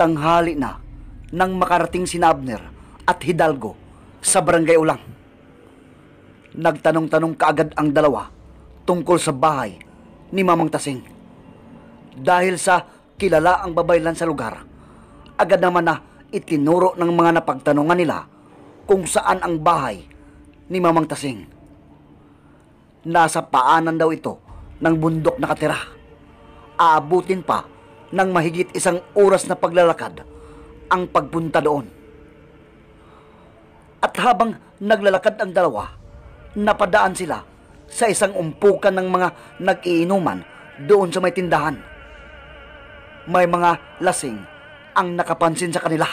Tanghali na nang makarating si Abner at Hidalgo sa barangay Ulang. Nagtanong-tanong kaagad ang dalawa tungkol sa bahay ni Mamang Tasing. Dahil sa kilala ang babaylan sa lugar, agad naman na itinuro ng mga napagtanungan nila kung saan ang bahay ni Mamang Tasing. Nasa paanan daw ito ng bundok na katira. Aabutin pa ng mahigit isang oras na paglalakad ang pagpunta doon. At habang naglalakad ang dalawa, napadaan sila sa isang umpukan ng mga nag-iinuman doon sa may tindahan. May mga lasing ang nakapansin sa kanila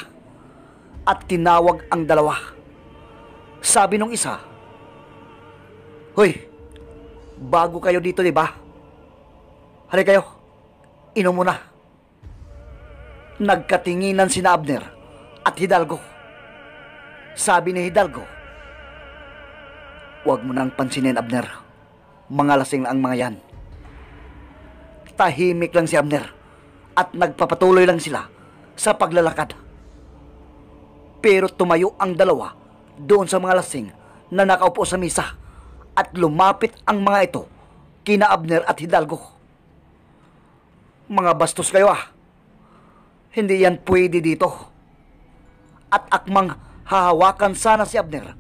at tinawag ang dalawa. Sabi nung isa, Hoy, bago kayo dito, di ba? Hali kayo, inom muna. Nagkatinginan sina Abner at Hidalgo. Sabi ni Hidalgo, Huwag mo nang pansinin, Abner. Mga lasing na ang mga yan. Tahimik lang si Abner at nagpapatuloy lang sila sa paglalakad. Pero tumayo ang dalawa doon sa mga lasing na nakaupo sa misa at lumapit ang mga ito kina Abner at Hidalgo. Mga bastos kayo ah. Hindi yan pwede dito. At akmang hahawakan sana si Abner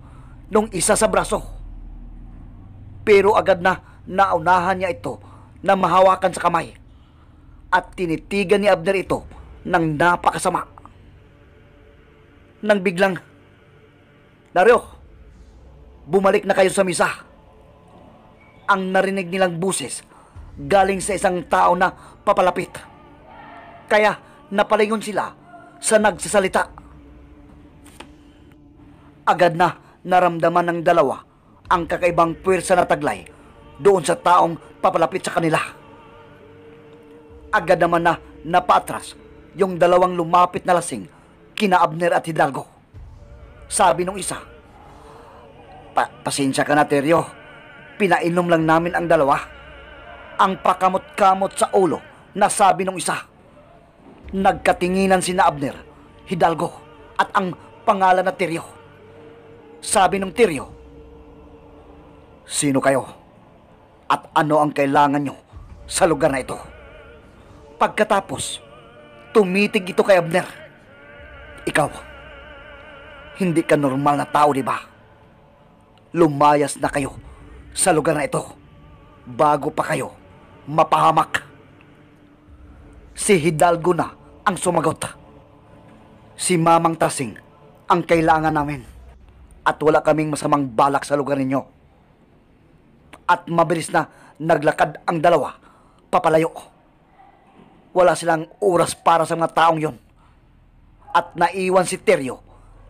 nung isa sa braso. Pero agad na naunahan niya ito na mahawakan sa kamay at tinitigan ni Abner ito ng napakasama. Nang biglang, Dario, bumalik na kayo sa misa. Ang narinig nilang buses galing sa isang tao na papalapit. Kaya napalingon sila sa nagsasalita. Agad na naramdaman ng dalawa ang kakaibang puwersa na taglay doon sa taong papalapit sa kanila. Agad naman na napatras yung dalawang lumapit na lasing kina Abner at Hidalgo. Sabi nung isa, pa pasensya ka na Teryo, pinainom lang namin ang dalawa. Ang pakamot-kamot sa ulo na sabi nung isa. Nagkatinginan sina Abner, Hidalgo, at ang pangalan na Tiryo. Sabi ng Tiryo, Sino kayo? At ano ang kailangan nyo sa lugar na ito? Pagkatapos, tumitig ito kay Abner. Ikaw, hindi ka normal na tao, di ba? Lumayas na kayo sa lugar na ito bago pa kayo mapahamak. Si Hidalgo na ang sumagot. Si Mamang Tasing ang kailangan namin. At wala kaming masamang balak sa lugar ninyo. At mabilis na naglakad ang dalawa papalayo. Wala silang oras para sa mga taong yon. At naiwan si Teryo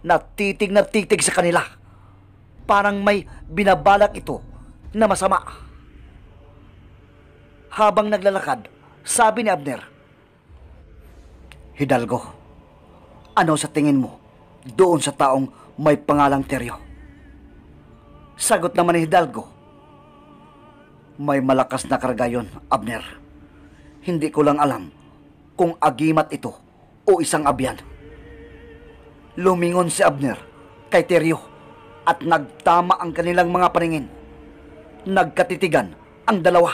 na titig na titig sa kanila. Parang may binabalak ito na masama. Habang naglalakad, sabi ni Abner, Hidalgo, ano sa tingin mo doon sa taong may pangalang Teryo? Sagot naman ni Hidalgo, may malakas na karga yon, Abner. Hindi ko lang alam kung agimat ito o isang abyan. Lumingon si Abner kay Teryo at nagtama ang kanilang mga paningin. Nagkatitigan ang dalawa.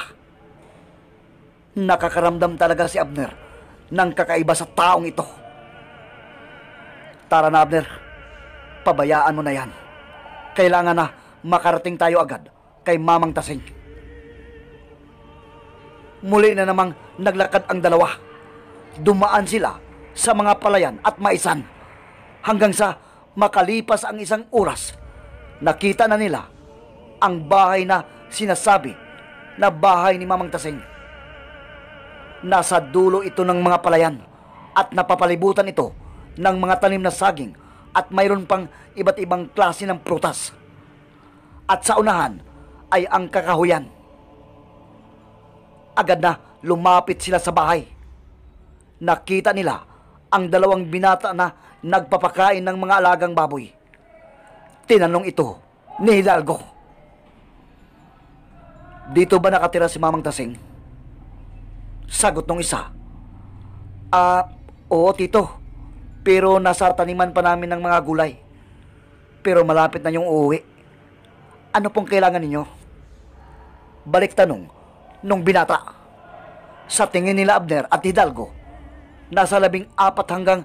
Nakakaramdam talaga si Abner ng kakaiba sa taong ito. Tara na, Abner. Pabayaan mo na yan. Kailangan na makarating tayo agad kay Mamang Tasing. Muli na namang naglakad ang dalawa. Dumaan sila sa mga palayan at maisan hanggang sa makalipas ang isang oras. Nakita na nila ang bahay na sinasabi na bahay ni Mamang Tasing. Nasa dulo ito ng mga palayan at napapalibutan ito ng mga tanim na saging at mayroon pang iba't ibang klase ng prutas. At sa unahan ay ang kakahuyan. Agad na lumapit sila sa bahay. Nakita nila ang dalawang binata na nagpapakain ng mga alagang baboy. Tinanong ito ni Hidalgo. Dito ba nakatira si Mamang Tasing? Sagot ng isa. Ah, oo tito. Pero nasa taniman pa namin ng mga gulay. Pero malapit na yung uuwi. Ano pong kailangan ninyo? Balik tanong nung binata. Sa tingin nila Abner at Hidalgo, nasa labing apat hanggang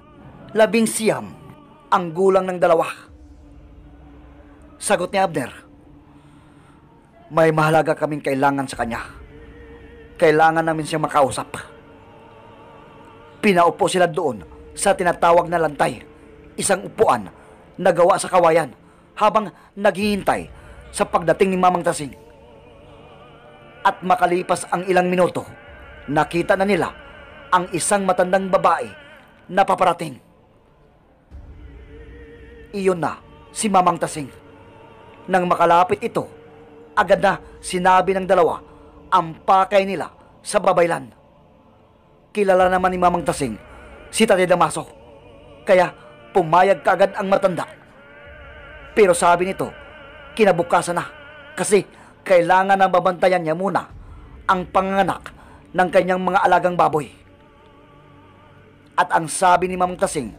labing siyam ang gulang ng dalawa. Sagot ni Abner, may mahalaga kaming kailangan sa kanya. Kailangan namin siya makausap. Pinaupo sila doon sa tinatawag na lantay, isang upuan na gawa sa kawayan habang naghihintay sa pagdating ni Mamang Tasing. At makalipas ang ilang minuto, nakita na nila ang isang matandang babae na paparating. Iyon na si Mamang Tasing. Nang makalapit ito, agad na sinabi ng dalawa ang pakay nila sa babaylan. Kilala naman ni Mamang Tasing si Tate Damaso. Kaya pumayag kaagad ang matanda. Pero sabi nito, kinabukasan na kasi kailangan na babantayan niya muna ang panganak ng kanyang mga alagang baboy. At ang sabi ni Mamang Tasing,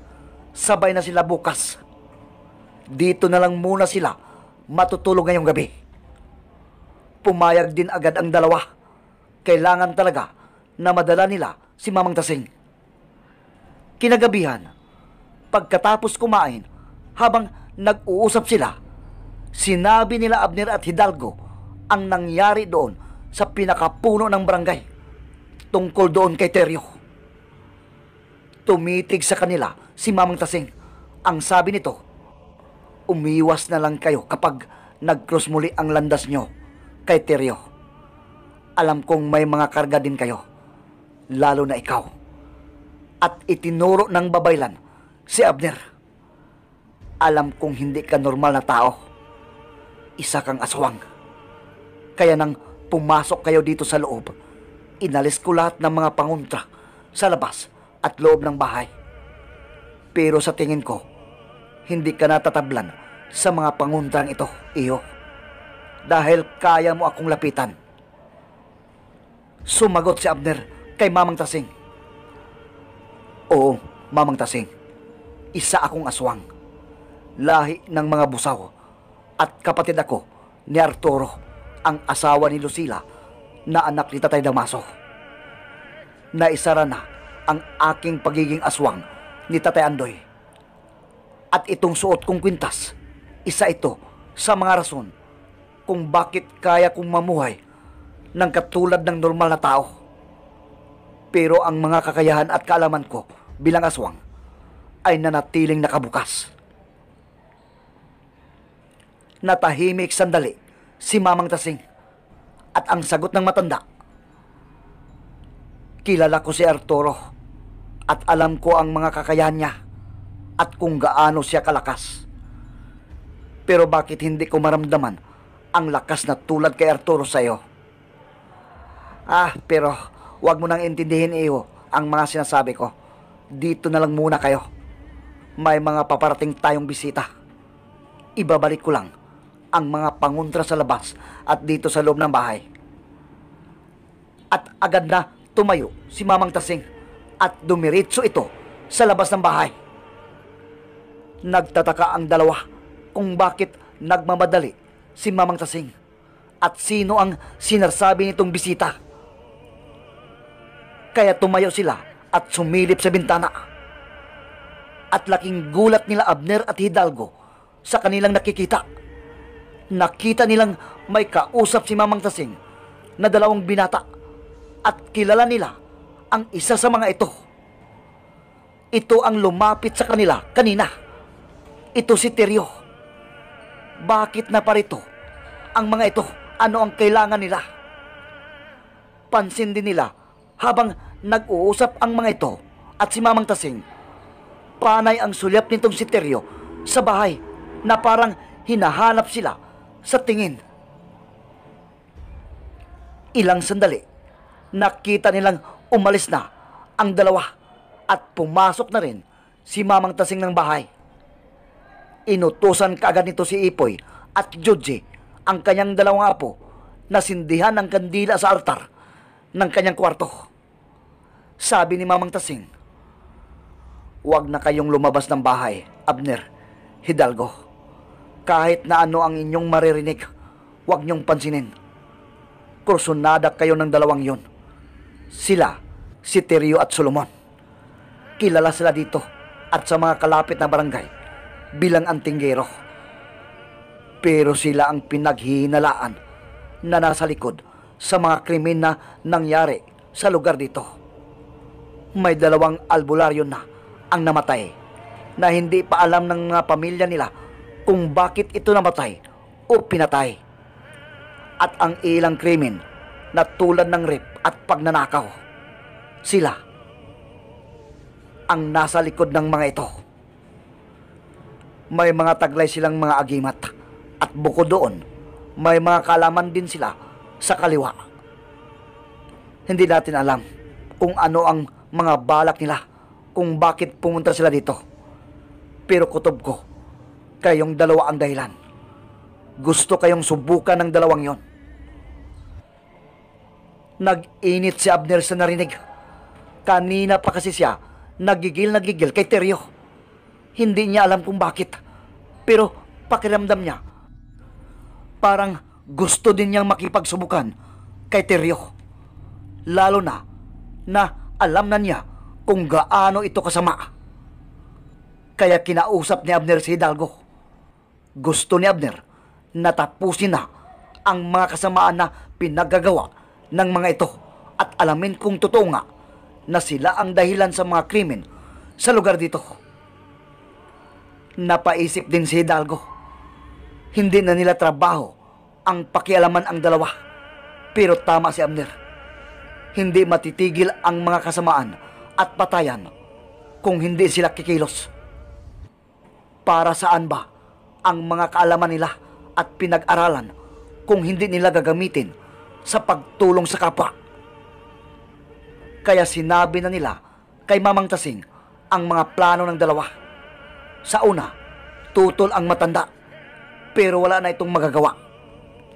sabay na sila bukas. Dito na lang muna sila matutulog ngayong gabi. Pumayag din agad ang dalawa. Kailangan talaga na madala nila si Mamang Tasing. Kinagabihan, pagkatapos kumain, habang nag-uusap sila, sinabi nila Abner at Hidalgo ang nangyari doon sa pinakapuno ng barangay tungkol doon kay Teryo. Tumitig sa kanila si Mamang Tasing. Ang sabi nito, umiwas na lang kayo kapag nag-cross muli ang landas nyo kay Teryo. Alam kong may mga karga din kayo, lalo na ikaw. At itinuro ng babaylan si Abner. Alam kong hindi ka normal na tao. Isa kang aswang. Kaya nang pumasok kayo dito sa loob, inalis ko lahat ng mga panguntra sa labas at loob ng bahay. Pero sa tingin ko, hindi ka natatablan sa mga panguntrang ito, iyo dahil kaya mo akong lapitan. Sumagot si Abner kay Mamang Tasing. Oo, Mamang Tasing. Isa akong aswang. Lahi ng mga busaw. At kapatid ako ni Arturo, ang asawa ni Lucila na anak ni Tatay Damaso. Naisara na ang aking pagiging aswang ni Tatay Andoy. At itong suot kong kwintas, isa ito sa mga rason kung bakit kaya kong mamuhay ng katulad ng normal na tao. Pero ang mga kakayahan at kaalaman ko bilang aswang ay nanatiling nakabukas. Natahimik sandali si Mamang Tasing at ang sagot ng matanda. Kilala ko si Arturo at alam ko ang mga kakayahan niya at kung gaano siya kalakas. Pero bakit hindi ko maramdaman ang lakas na tulad kay Arturo sa'yo. Ah, pero wag mo nang intindihin iyo ang mga sinasabi ko. Dito na lang muna kayo. May mga paparating tayong bisita. Ibabalik ko lang ang mga pangontra sa labas at dito sa loob ng bahay. At agad na tumayo si Mamang Tasing at dumiritso ito sa labas ng bahay. Nagtataka ang dalawa kung bakit nagmamadali si Mamang Tasing? At sino ang sinasabi nitong bisita? Kaya tumayo sila at sumilip sa bintana. At laking gulat nila Abner at Hidalgo sa kanilang nakikita. Nakita nilang may kausap si Mamang Tasing na dalawang binata at kilala nila ang isa sa mga ito. Ito ang lumapit sa kanila kanina. Ito si Teryo. Bakit na parito ang mga ito ano ang kailangan nila. Pansin din nila habang nag-uusap ang mga ito at si Mamang Tasing. Panay ang sulyap nitong si Teryo sa bahay na parang hinahanap sila sa tingin. Ilang sandali, nakita nilang umalis na ang dalawa at pumasok na rin si Mamang Tasing ng bahay. Inutusan kaagad nito si Ipoy at Joji ang kanyang dalawang apo na sindihan ng kandila sa altar ng kanyang kwarto. Sabi ni Mamang Tasing, Huwag na kayong lumabas ng bahay, Abner, Hidalgo. Kahit na ano ang inyong maririnig, huwag niyong pansinin. Kursunada kayo ng dalawang yon. Sila, si Terio at Solomon. Kilala sila dito at sa mga kalapit na barangay bilang antinggero. Pero sila ang pinaghinalaan na nasa likod sa mga krimen na nangyari sa lugar dito. May dalawang albularyo na ang namatay na hindi pa alam ng mga pamilya nila kung bakit ito namatay o pinatay. At ang ilang krimen na tulad ng rip at pagnanakaw. Sila ang nasa likod ng mga ito. May mga taglay silang mga agimat at bukod doon, may mga kalaman din sila sa kaliwa. Hindi natin alam kung ano ang mga balak nila kung bakit pumunta sila dito. Pero kutob ko, kayong dalawa ang dahilan. Gusto kayong subukan ng dalawang yon. Nag-init si Abner sa narinig. Kanina pa kasi siya, nagigil nagigil kay Teryo. Hindi niya alam kung bakit. Pero pakiramdam niya, Parang gusto din niyang makipagsubukan kay Teryo. Lalo na na alam na niya kung gaano ito kasama. Kaya kinausap ni Abner si Hidalgo. Gusto ni Abner na tapusin na ang mga kasamaan na pinagagawa ng mga ito at alamin kung totoo nga na sila ang dahilan sa mga krimen sa lugar dito. Napaisip din si Hidalgo hindi na nila trabaho ang pakialaman ang dalawa. Pero tama si Amner. Hindi matitigil ang mga kasamaan at patayan kung hindi sila kikilos. Para saan ba ang mga kaalaman nila at pinag-aralan kung hindi nila gagamitin sa pagtulong sa kapwa? Kaya sinabi na nila kay Mamang Tasing ang mga plano ng dalawa. Sa una, tutol ang matanda pero wala na itong magagawa.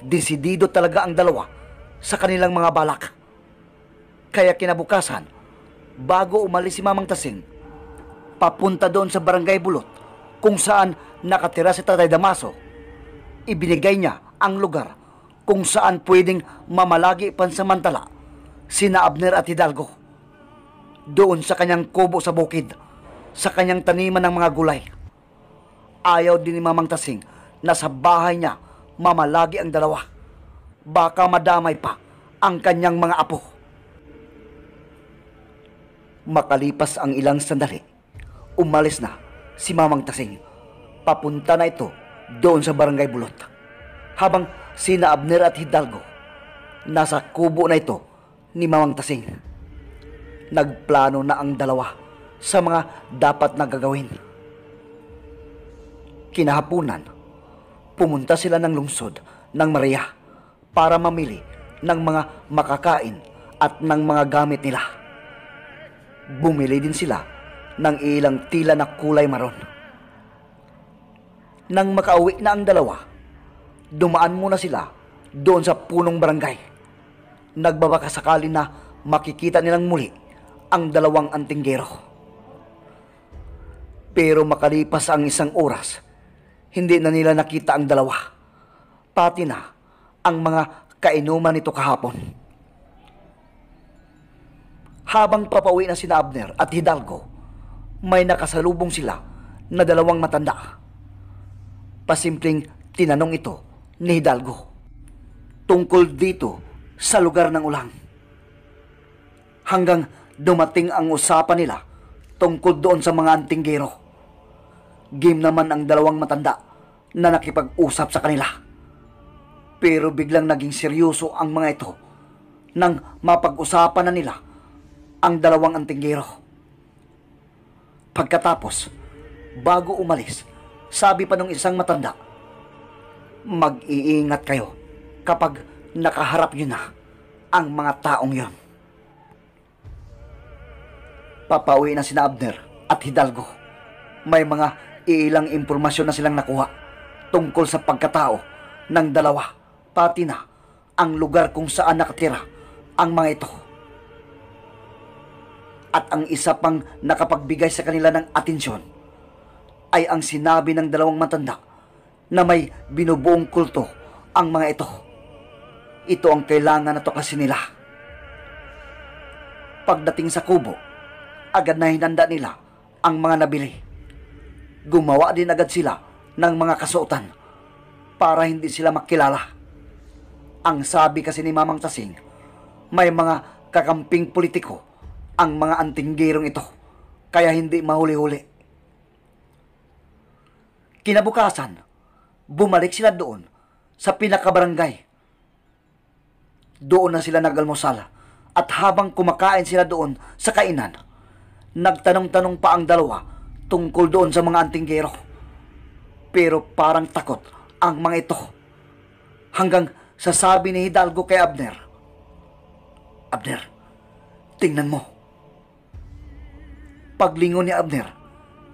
Desidido talaga ang dalawa sa kanilang mga balak. Kaya kinabukasan, bago umalis si Mamang Tasing, papunta doon sa Barangay Bulot kung saan nakatira si Tatay Damaso. Ibinigay niya ang lugar kung saan pwedeng mamalagi pansamantala sina Abner at Hidalgo. Doon sa kanyang kubo sa bukid, sa kanyang taniman ng mga gulay. Ayaw din ni Mamang Tasing Nasa bahay niya, mamalagi ang dalawa. Baka madamay pa ang kanyang mga apo. Makalipas ang ilang sandali, umalis na si Mamang Tasing. Papunta na ito doon sa Barangay Bulot. Habang sina Abner at Hidalgo, nasa kubo na ito ni Mamang Tasing. Nagplano na ang dalawa sa mga dapat na gagawin. Kinahapunan, pumunta sila ng lungsod ng Maria para mamili ng mga makakain at ng mga gamit nila. Bumili din sila ng ilang tila na kulay maron. Nang makauwi na ang dalawa, dumaan muna sila doon sa punong barangay. Nagbabaka sakali na makikita nilang muli ang dalawang antinggero. Pero makalipas ang isang oras, hindi na nila nakita ang dalawa. Pati na ang mga kainuman nito kahapon. Habang papauwi na sina Abner at Hidalgo, may nakasalubong sila na dalawang matanda. Pasimpleng tinanong ito ni Hidalgo tungkol dito sa lugar ng ulang. Hanggang dumating ang usapan nila tungkol doon sa mga antinggero. Game naman ang dalawang matanda na nakipag-usap sa kanila. Pero biglang naging seryoso ang mga ito nang mapag-usapan na nila ang dalawang antinggero. Pagkatapos, bago umalis, sabi pa nung isang matanda, mag-iingat kayo kapag nakaharap nyo na ang mga taong yon. Papauwi na sina Abner at Hidalgo. May mga ilang impormasyon na silang nakuha tungkol sa pagkatao ng dalawa, pati na ang lugar kung saan nakatira ang mga ito. At ang isa pang nakapagbigay sa kanila ng atensyon ay ang sinabi ng dalawang matanda na may binubuong kulto ang mga ito. Ito ang kailangan na to kasi nila. Pagdating sa kubo, agad na hinanda nila ang mga nabili gumawa din agad sila ng mga kasuotan para hindi sila makilala. Ang sabi kasi ni Mamang Tasing, may mga kakamping politiko ang mga antinggerong ito, kaya hindi mahuli-huli. Kinabukasan, bumalik sila doon sa pinakabarangay. Doon na sila nagalmusal at habang kumakain sila doon sa kainan, nagtanong-tanong pa ang dalawa tungkol doon sa mga antinggero. Pero parang takot ang mga ito. Hanggang sasabi ni Hidalgo kay Abner, Abner, tingnan mo. Paglingon ni Abner,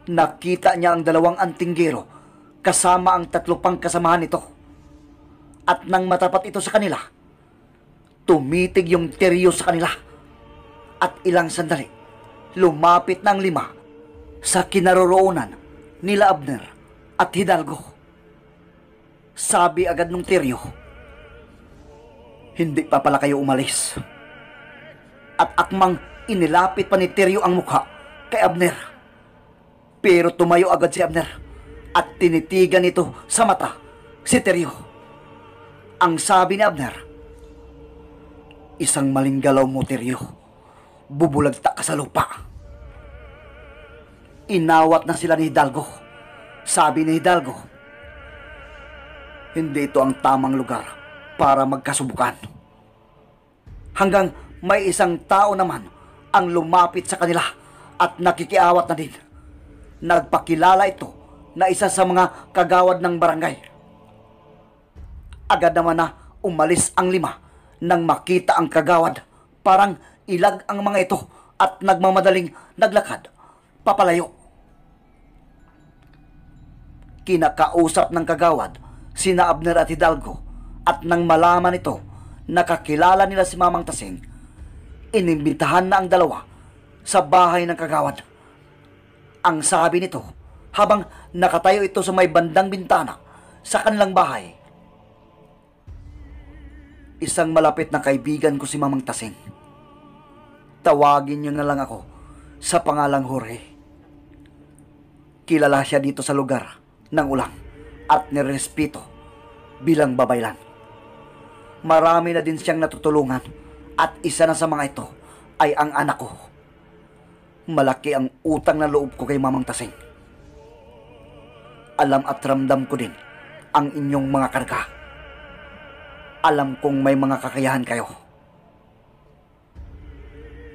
nakita niya ang dalawang antinggero kasama ang tatlo pang kasamahan nito. At nang matapat ito sa kanila, tumitig yung teryo sa kanila. At ilang sandali, lumapit ng lima sa kinaroroonan nila Abner at Hidalgo. Sabi agad nung Tiryo, hindi pa pala kayo umalis. At akmang inilapit pa ni Tiryo ang mukha kay Abner. Pero tumayo agad si Abner at tinitigan ito sa mata si Tiryo. Ang sabi ni Abner, isang maling galaw mo Tiryo, bubulagta ka sa lupa. Inawat na sila ni Hidalgo. Sabi ni Hidalgo, hindi ito ang tamang lugar para magkasubukan. Hanggang may isang tao naman ang lumapit sa kanila at nakikiawat na din. Nagpakilala ito na isa sa mga kagawad ng barangay. Agad naman na umalis ang lima nang makita ang kagawad. Parang ilag ang mga ito at nagmamadaling naglakad papalayo kinakausap ng kagawad sina Abner at Hidalgo at nang malaman ito nakakilala nila si Mamang Tasing inimbitahan na ang dalawa sa bahay ng kagawad. Ang sabi nito habang nakatayo ito sa may bandang bintana sa kanilang bahay. Isang malapit na kaibigan ko si Mamang Tasing. Tawagin niyo na lang ako sa pangalang Jorge. Kilala siya dito sa lugar ng ulang at nirespeto bilang babaylan. Marami na din siyang natutulungan at isa na sa mga ito ay ang anak ko. Malaki ang utang na loob ko kay Mamang Tasing. Alam at ramdam ko din ang inyong mga karga. Alam kong may mga kakayahan kayo.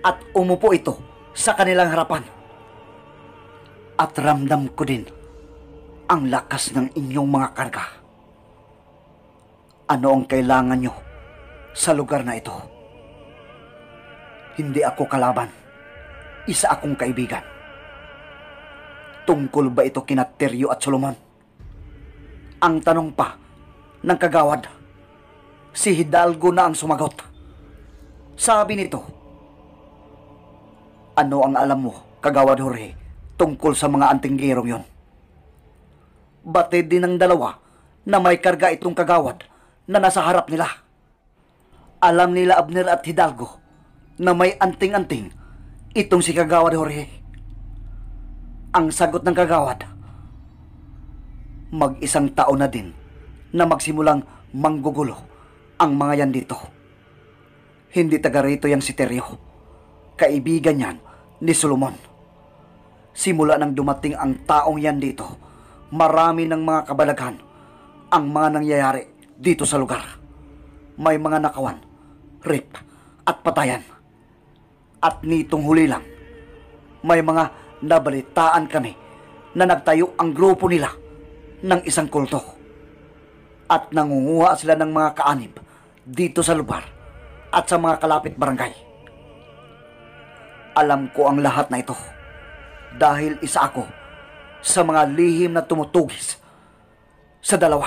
At umupo ito sa kanilang harapan. At ramdam ko din ang lakas ng inyong mga karga. Ano ang kailangan nyo sa lugar na ito? Hindi ako kalaban. Isa akong kaibigan. Tungkol ba ito kina Teryo at Solomon? Ang tanong pa ng kagawad, si Hidalgo na ang sumagot. Sabi nito, Ano ang alam mo, kagawad Jorge, tungkol sa mga anting antinggerong yon? batid din ng dalawa na may karga itong kagawad na nasa harap nila. Alam nila Abner at Hidalgo na may anting-anting itong si kagawad Jorge. Ang sagot ng kagawad, mag-isang taon na din na magsimulang manggugulo ang mga yan dito. Hindi taga rito yung si Terio, Kaibigan yan ni Solomon. Simula nang dumating ang taong yan dito, marami ng mga kabalaghan ang mga nangyayari dito sa lugar. May mga nakawan, rip at patayan. At nitong huli lang, may mga nabalitaan kami na nagtayo ang grupo nila ng isang kulto. At nangunguha sila ng mga kaanib dito sa lugar at sa mga kalapit barangay. Alam ko ang lahat na ito dahil isa ako sa mga lihim na tumutugis sa dalawa.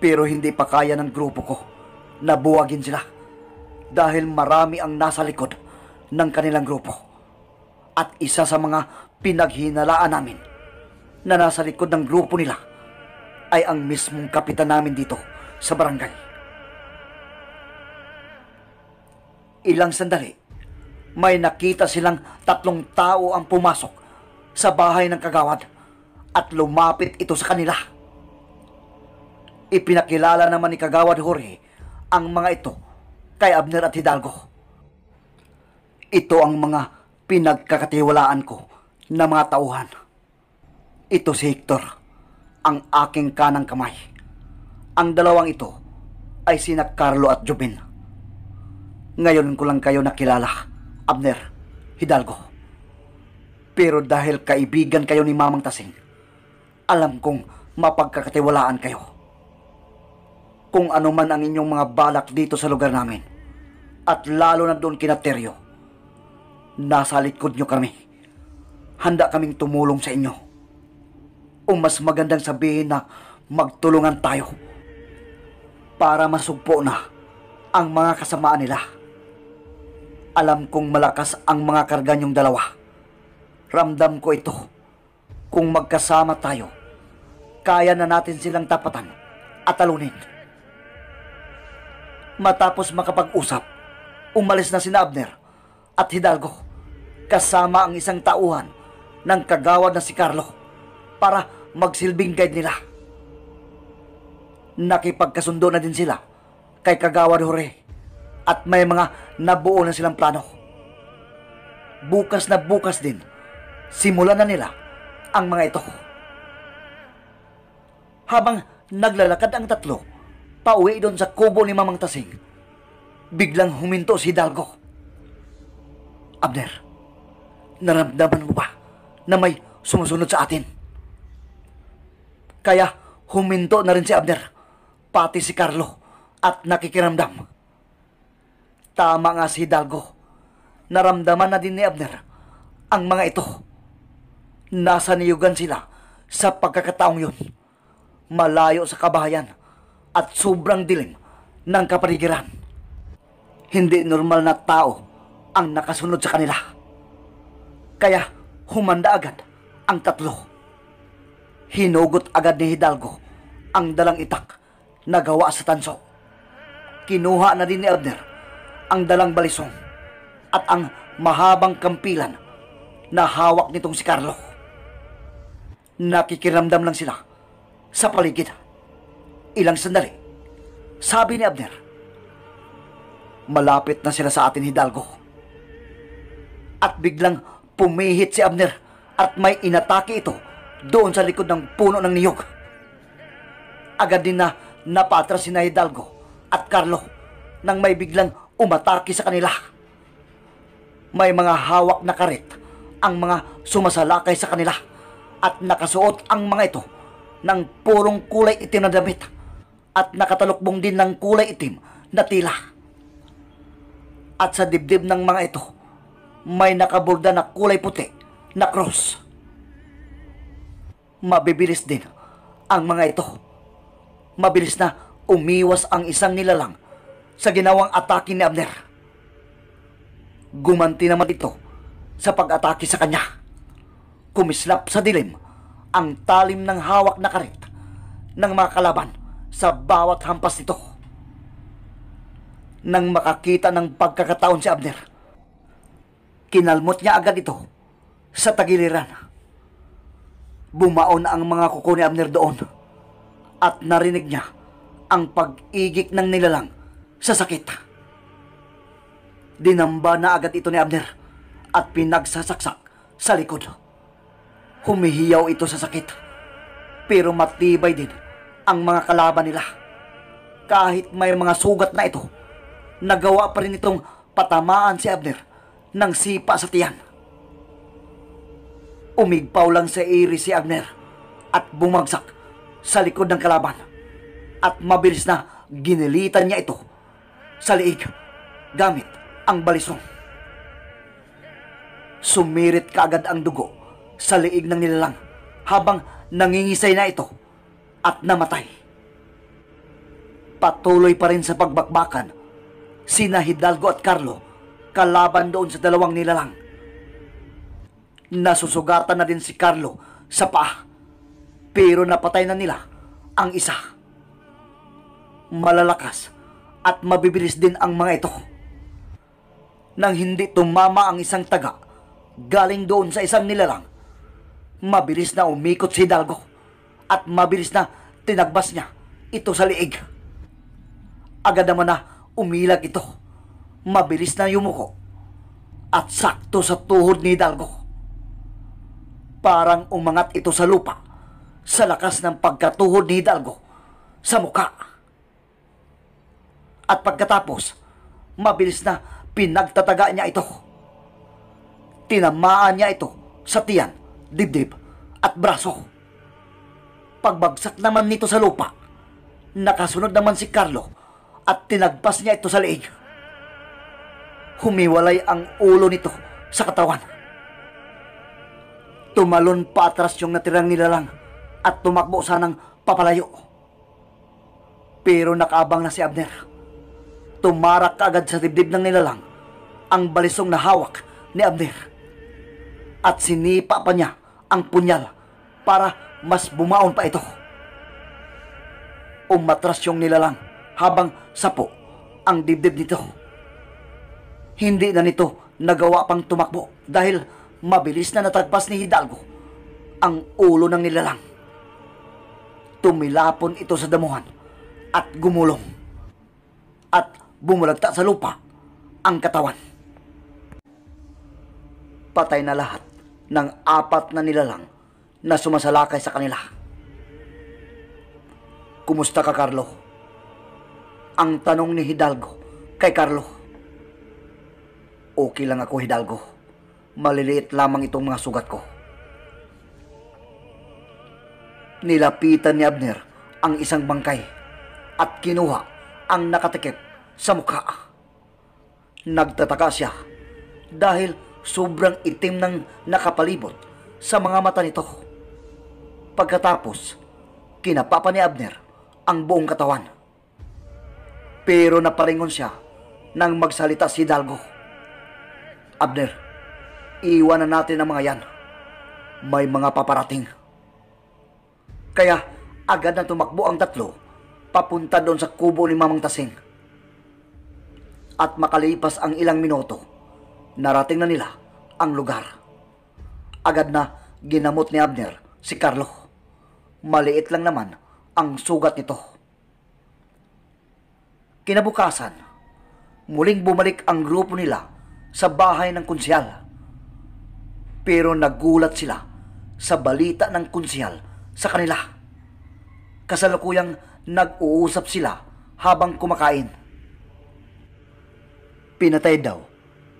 Pero hindi pa kaya ng grupo ko na buwagin sila dahil marami ang nasa likod ng kanilang grupo. At isa sa mga pinaghinalaan namin na nasa likod ng grupo nila ay ang mismong kapitan namin dito sa barangay. Ilang sandali, may nakita silang tatlong tao ang pumasok sa bahay ng kagawad at lumapit ito sa kanila. Ipinakilala naman ni Kagawad Jorge ang mga ito kay Abner at Hidalgo. Ito ang mga pinagkakatiwalaan ko na mga tauhan. Ito si Hector, ang aking kanang kamay. Ang dalawang ito ay sina Carlo at Jubin. Ngayon ko lang kayo nakilala, Abner, Hidalgo. Pero dahil kaibigan kayo ni Mamang Tasing, alam kong mapagkakatiwalaan kayo. Kung ano man ang inyong mga balak dito sa lugar namin, at lalo na doon kina Teryo, nasa likod nyo kami. Handa kaming tumulong sa inyo. O mas magandang sabihin na magtulungan tayo para masugpo na ang mga kasamaan nila. Alam kong malakas ang mga karga niyong dalawa Ramdam ko ito. Kung magkasama tayo, kaya na natin silang tapatan at talunin. Matapos makapag-usap, umalis na sina Abner at Hidalgo kasama ang isang tauhan ng kagawad na si Carlo para magsilbing guide nila. Nakipagkasundo na din sila kay kagawad Jorge at may mga nabuo na silang plano. Bukas na bukas din Simulan na nila ang mga ito. Habang naglalakad ang tatlo, pauwi doon sa kubo ni Mamang Tasing, biglang huminto si Hidalgo. Abner, naramdaman mo ba na may sumusunod sa atin? Kaya huminto na rin si Abner, pati si Carlo at nakikiramdam. Tama nga si Hidalgo, naramdaman na din ni Abner ang mga ito Nasa niyugan sila sa pagkakataong yun. Malayo sa kabahayan at sobrang dilim ng kapaligiran. Hindi normal na tao ang nakasunod sa kanila. Kaya humanda agad ang tatlo. Hinugot agad ni Hidalgo ang dalang itak na gawa sa tanso. Kinuha na din ni Abner ang dalang balisong at ang mahabang kampilan na hawak nitong si Carlo. Nakikiramdam lang sila sa paligid. Ilang sandali, sabi ni Abner, malapit na sila sa atin Hidalgo. At biglang pumihit si Abner at may inatake ito doon sa likod ng puno ng niyog. Agad din na napatras si Hidalgo at Carlo nang may biglang umatake sa kanila. May mga hawak na karit ang mga sumasalakay sa kanila at nakasuot ang mga ito ng purong kulay itim na damit at nakatalukbong din ng kulay itim na tila. At sa dibdib ng mga ito, may nakaburda na kulay puti na cross. Mabibilis din ang mga ito. Mabilis na umiwas ang isang nilalang sa ginawang atake ni Abner. Gumanti naman ito sa pag-atake sa kanya. Kumislap sa dilim ang talim ng hawak na karit ng mga kalaban sa bawat hampas nito. Nang makakita ng pagkakataon si Abner, kinalmot niya agad ito sa tagiliran. Bumaon ang mga kuko ni Abner doon at narinig niya ang pag-igik ng nilalang sa sakit. Dinamba na agad ito ni Abner at pinagsasaksak sa likod. Humihiyaw ito sa sakit. Pero matibay din ang mga kalaban nila. Kahit may mga sugat na ito, nagawa pa rin itong patamaan si Abner ng sipa sa tiyan. Umigpaw lang sa iri si Abner at bumagsak sa likod ng kalaban at mabilis na ginilitan niya ito sa liig gamit ang balisong. Sumirit kaagad ang dugo sa liig ng nilalang habang nangingisay na ito at namatay. Patuloy pa rin sa pagbakbakan sina Hidalgo at Carlo kalaban doon sa dalawang nilalang. Nasusugatan na din si Carlo sa paa pero napatay na nila ang isa. Malalakas at mabibilis din ang mga ito. Nang hindi tumama ang isang taga galing doon sa isang nilalang Mabilis na umikot si Hidalgo at mabilis na tinagbas niya ito sa liig. Agad naman na umilag ito. Mabilis na yumuko at sakto sa tuhod ni Hidalgo. Parang umangat ito sa lupa sa lakas ng pagkatuhod ni Hidalgo sa muka. At pagkatapos, mabilis na pinagtataga niya ito. Tinamaan niya ito sa tiyan dibdib at braso. Pagbagsak naman nito sa lupa, nakasunod naman si Carlo at tinagpas niya ito sa leeg. Humiwalay ang ulo nito sa katawan. Tumalon pa atras yung natirang nilalang at tumakbo sanang papalayo. Pero nakaabang na si Abner. Tumarak agad sa dibdib ng nilalang ang balisong na hawak ni Abner at sinipa pa niya ang punyal para mas bumaon pa ito. Umatras yung nilalang habang sapo ang dibdib nito. Hindi na nito nagawa pang tumakbo dahil mabilis na natagpas ni Hidalgo ang ulo ng nilalang. Tumilapon ito sa damuhan at gumulong at bumulagta sa lupa ang katawan. Patay na lahat ng apat na nilalang na sumasalakay sa kanila. Kumusta ka, Carlo? Ang tanong ni Hidalgo kay Carlo. Okay lang ako, Hidalgo. Maliliit lamang itong mga sugat ko. Nilapitan ni Abner ang isang bangkay at kinuha ang nakatikip sa mukha. Nagtataka siya dahil Sobrang itim ng nakapalibot sa mga mata nito. Pagkatapos, kinapapa ni Abner ang buong katawan. Pero naparingon siya nang magsalita si Dalgo. Abner, iiwanan natin ang mga yan. May mga paparating. Kaya agad na tumakbo ang tatlo papunta doon sa kubo ni Mamang Tasing. At makalipas ang ilang minuto, Narating na nila ang lugar. Agad na ginamot ni Abner si Carlo. Maliit lang naman ang sugat nito. Kinabukasan, muling bumalik ang grupo nila sa bahay ng kunsyal. Pero nagulat sila sa balita ng kunsyal sa kanila. Kasalukuyang nag-uusap sila habang kumakain. Pinatay daw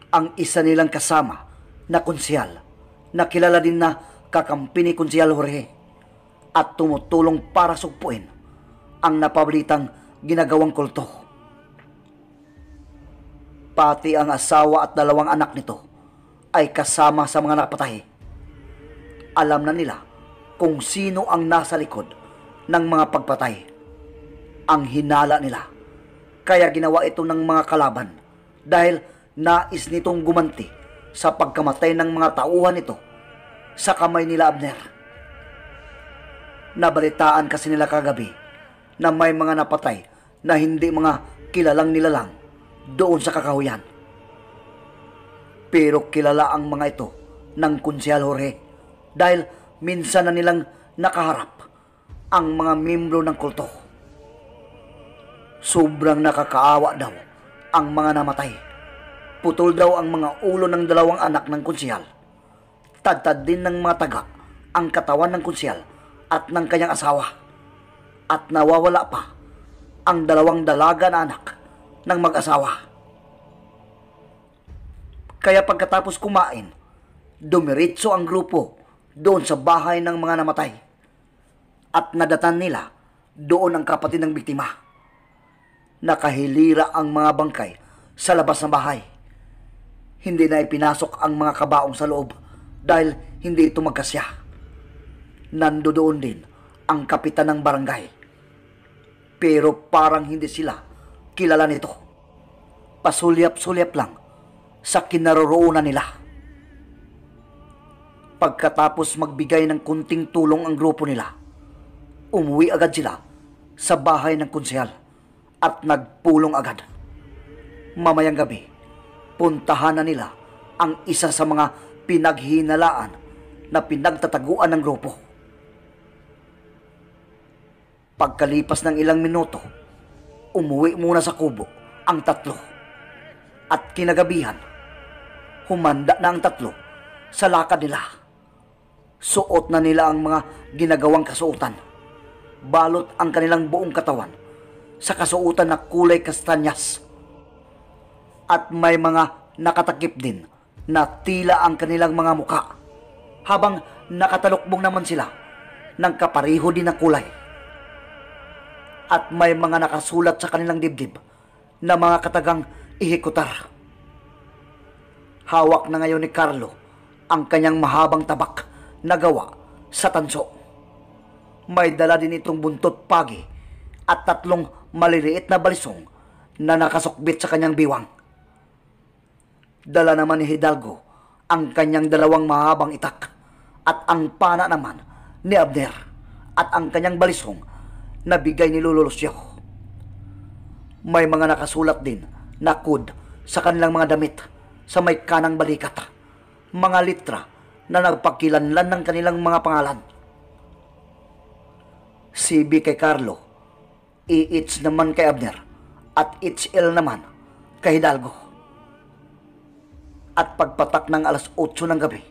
ang isa nilang kasama na konsyal na kilala din na kakampi ni Konsyal Jorge at tumutulong para sugpuin ang napabilitang ginagawang kulto. Pati ang asawa at dalawang anak nito ay kasama sa mga napatay. Alam na nila kung sino ang nasa likod ng mga pagpatay. Ang hinala nila. Kaya ginawa ito ng mga kalaban dahil nais nitong gumanti sa pagkamatay ng mga tauhan nito sa kamay nila Abner. Nabalitaan kasi nila kagabi na may mga napatay na hindi mga kilalang nilalang doon sa kakahuyan. Pero kilala ang mga ito ng Kunsyal Jorge dahil minsan na nilang nakaharap ang mga membro ng kulto. Sobrang nakakaawa daw ang mga namatay Putol daw ang mga ulo ng dalawang anak ng konsyal. Tadtad din ng mga taga ang katawan ng konsyal at ng kanyang asawa. At nawawala pa ang dalawang dalaga na anak ng mag-asawa. Kaya pagkatapos kumain, dumiritso ang grupo doon sa bahay ng mga namatay. At nadatan nila doon ang kapatid ng biktima. Nakahilira ang mga bangkay sa labas ng bahay. Hindi na ipinasok ang mga kabaong sa loob dahil hindi ito magkasya. Nandoon din ang kapitan ng barangay. Pero parang hindi sila kilala nito. Pasulyap-sulyap lang sa kinaroroonan nila. Pagkatapos magbigay ng kunting tulong ang grupo nila, umuwi agad sila sa bahay ng konsehal at nagpulong agad. Mamayang gabi, puntahan na nila ang isa sa mga pinaghinalaan na pinagtataguan ng grupo. Pagkalipas ng ilang minuto, umuwi muna sa kubo ang tatlo at kinagabihan, humanda na ang tatlo sa lakad nila. Suot na nila ang mga ginagawang kasuotan. Balot ang kanilang buong katawan sa kasuotan na kulay kastanyas at may mga nakatakip din na tila ang kanilang mga muka habang nakatalukbong naman sila ng kapariho din na kulay at may mga nakasulat sa kanilang dibdib na mga katagang ihikutar. Hawak na ngayon ni Carlo ang kanyang mahabang tabak na gawa sa tanso. May dala din itong buntot pagi at tatlong maliliit na balisong na nakasukbit sa kanyang biwang. Dala naman ni Hidalgo ang kanyang dalawang mahabang itak at ang pana naman ni Abner at ang kanyang balisong na bigay ni Lolo May mga nakasulat din na kud sa kanilang mga damit sa may kanang balikat, mga litra na nagpakilanlan ng kanilang mga pangalan. Si B kay Carlo, iits naman kay Abner at its ill naman kay Hidalgo. At pagpatak ng alas 8 ng gabi,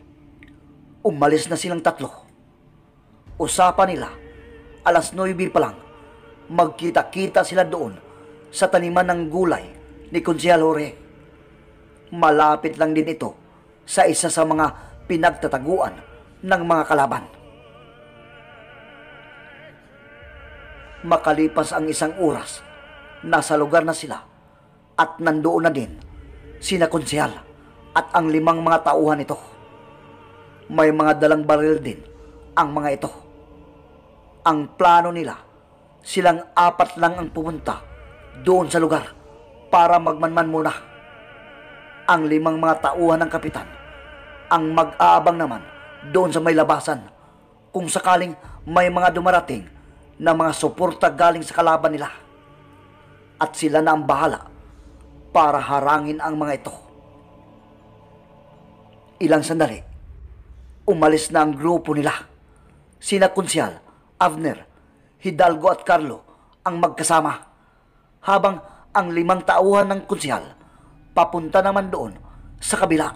umalis na silang tatlo. Usapan nila, alas 9 pa lang, magkita-kita sila doon sa taniman ng gulay ni Consial Hore. Malapit lang din ito sa isa sa mga pinagtataguan ng mga kalaban. Makalipas ang isang oras, nasa lugar na sila at nandoon na din sina Consial at ang limang mga tauhan ito. May mga dalang baril din ang mga ito. Ang plano nila, silang apat lang ang pumunta doon sa lugar para magmanman muna. Ang limang mga tauhan ng kapitan ang mag-aabang naman doon sa may labasan kung sakaling may mga dumarating na mga suporta galing sa kalaban nila. At sila na ang bahala para harangin ang mga ito. Ilang sandali, umalis na ang grupo nila. Sina Kunsyal, Avner, Hidalgo at Carlo ang magkasama. Habang ang limang tauhan ng Kunsyal, papunta naman doon sa kabila.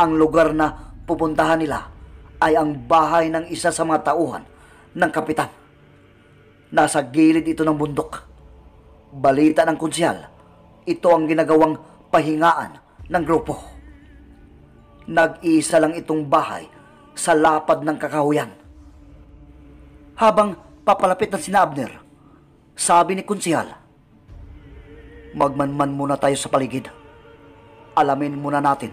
Ang lugar na pupuntahan nila ay ang bahay ng isa sa mga tauhan ng kapitan. Nasa gilid ito ng bundok. Balita ng kunsyal ito ang ginagawang pahingaan ng grupo. Nag-iisa lang itong bahay sa lapad ng kakahuyan. Habang papalapit na si Abner, sabi ni Kunsihal, Magmanman muna tayo sa paligid. Alamin muna natin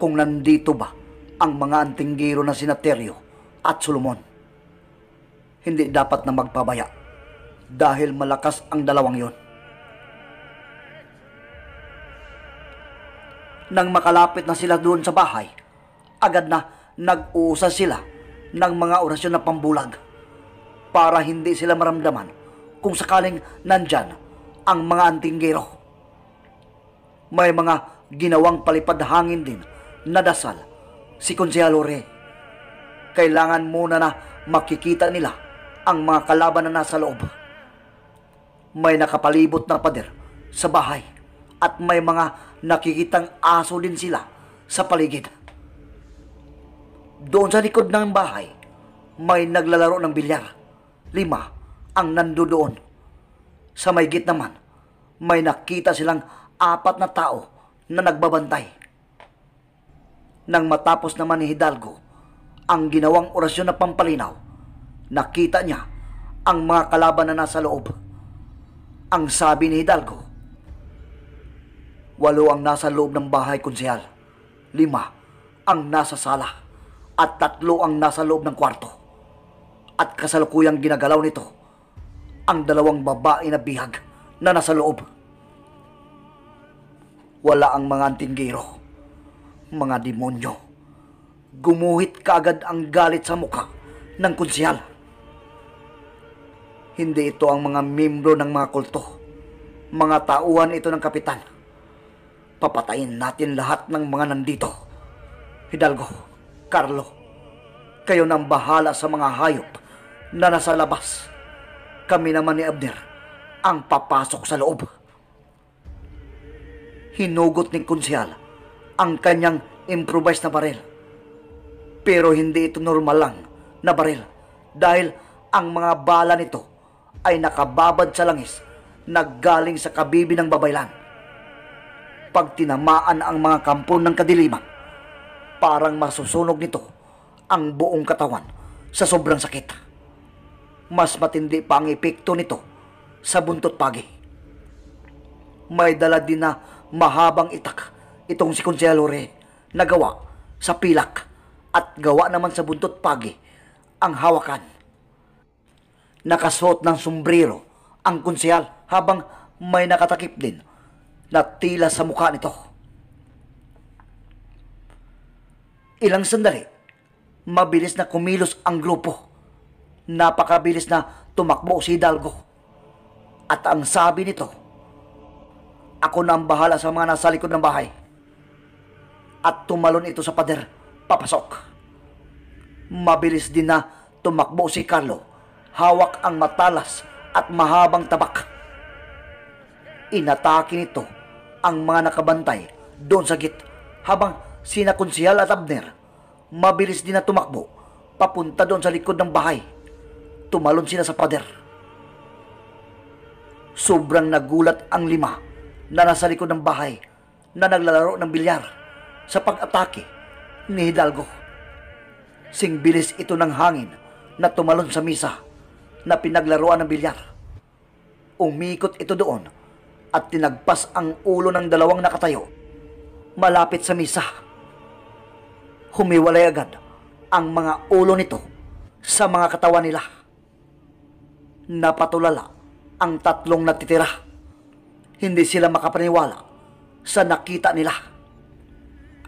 kung nandito ba ang mga antinggiro na sinateryo at Solomon. Hindi dapat na magpabaya dahil malakas ang dalawang yon. Nang makalapit na sila doon sa bahay, agad na nag-uusa sila ng mga orasyon na pambulag para hindi sila maramdaman kung sakaling nandyan ang mga antinggero. May mga ginawang palipad hangin din na dasal si Konsehalo Kailangan muna na makikita nila ang mga kalaban na nasa loob. May nakapalibot na pader sa bahay at may mga nakikitang aso din sila sa paligid. Doon sa likod ng bahay, may naglalaro ng bilyar. Lima ang nando doon. Sa may git naman, may nakita silang apat na tao na nagbabantay. Nang matapos naman ni Hidalgo ang ginawang orasyon na pampalinaw, nakita niya ang mga kalaban na nasa loob. Ang sabi ni Hidalgo, Walo ang nasa loob ng bahay konsehal. Lima ang nasa sala. At tatlo ang nasa loob ng kwarto. At kasalukuyang ginagalaw nito ang dalawang babae na bihag na nasa loob. Wala ang mga antinggero. Mga demonyo. Gumuhit kaagad ang galit sa mukha ng konsehal. Hindi ito ang mga membro ng mga kulto. Mga tauhan ito ng kapitan Papatayin natin lahat ng mga nandito. Hidalgo, Carlo, kayo nang bahala sa mga hayop na nasa labas. Kami naman ni Abner ang papasok sa loob. Hinugot ni Kunsyal ang kanyang improvised na baril. Pero hindi ito normal lang na baril dahil ang mga bala nito ay nakababad sa langis na galing sa kabibi ng babaylan pagtinamaan ang mga kampo ng kadiliman. Parang masusunog nito ang buong katawan sa sobrang sakit. Mas matindi pa ang epekto nito sa buntot pagi. May dala din na mahabang itak itong si Conselore na gawa sa pilak at gawa naman sa buntot pagi ang hawakan. Nakasuot ng sombrero ang konsyal habang may nakatakip din na tila sa mukha nito. Ilang sandali, mabilis na kumilos ang grupo. Napakabilis na tumakbo si Hidalgo. At ang sabi nito, ako na ang bahala sa mga nasa likod ng bahay. At tumalon ito sa pader, papasok. Mabilis din na tumakbo si Carlo. Hawak ang matalas at mahabang tabak. Inatake nito ang mga nakabantay doon sa git habang sina Kunsihal at Abner mabilis din na tumakbo papunta doon sa likod ng bahay. Tumalon sila sa pader. Sobrang nagulat ang lima na nasa likod ng bahay na naglalaro ng bilyar sa pag-atake ni Hidalgo. Singbilis ito ng hangin na tumalon sa misa na pinaglaruan ng bilyar. Umikot ito doon at tinagpas ang ulo ng dalawang nakatayo malapit sa misa. Humiwalay agad ang mga ulo nito sa mga katawan nila. Napatulala ang tatlong natitira. Hindi sila makapaniwala sa nakita nila.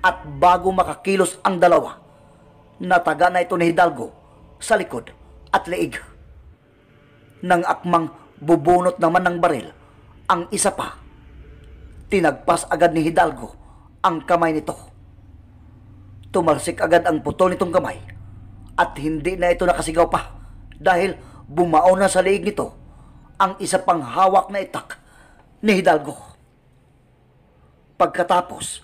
At bago makakilos ang dalawa, nataga na ito ni Hidalgo sa likod at leeg. Nang akmang bubunot naman ng baril ang isa pa, tinagpas agad ni Hidalgo ang kamay nito. Tumalsik agad ang puto nitong kamay at hindi na ito nakasigaw pa dahil bumao na sa leeg nito ang isa pang hawak na itak ni Hidalgo. Pagkatapos,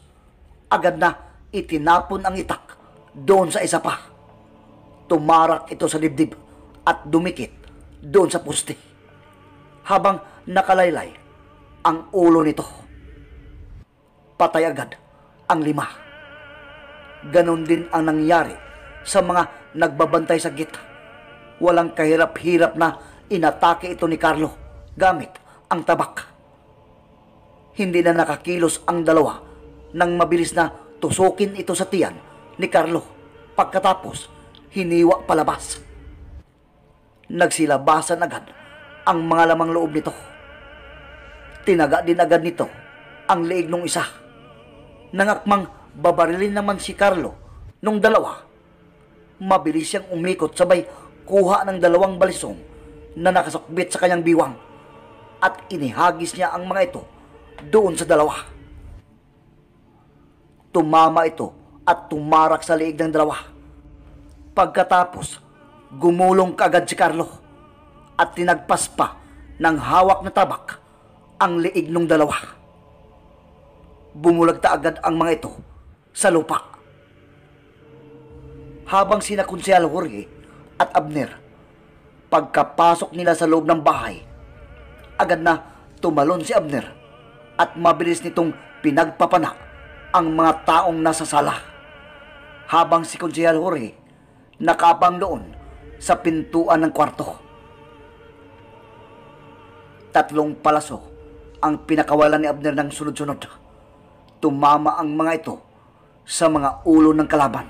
agad na itinapon ang itak doon sa isa pa. Tumarak ito sa dibdib at dumikit doon sa puste. Habang nakalaylay, ang ulo nito. Patay agad ang lima. Ganon din ang nangyari sa mga nagbabantay sa git. Walang kahirap-hirap na inatake ito ni Carlo gamit ang tabak. Hindi na nakakilos ang dalawa nang mabilis na tusukin ito sa tiyan ni Carlo. Pagkatapos, hiniwa palabas. Nagsilabasan agad ang mga lamang loob nito. Tinaga din agad nito ang leeg ng isa. Nangakmang babarilin naman si Carlo nung dalawa. Mabilis siyang umikot sabay kuha ng dalawang balisong na nakasakbit sa kanyang biwang at inihagis niya ang mga ito doon sa dalawa. Tumama ito at tumarak sa leeg ng dalawa. Pagkatapos, gumulong kaagad si Carlo at tinagpas pa ng hawak na tabak ang liig ng dalawa. Bumulagta agad ang mga ito sa lupa. Habang sina Kunsyal Jorge at Abner, pagkapasok nila sa loob ng bahay, agad na tumalon si Abner at mabilis nitong pinagpapanak ang mga taong nasa sala. Habang si Kunsyal Jorge nakapang doon sa pintuan ng kwarto. Tatlong palasok ang pinakawalan ni Abner ng sunod-sunod. Tumama ang mga ito sa mga ulo ng kalaban.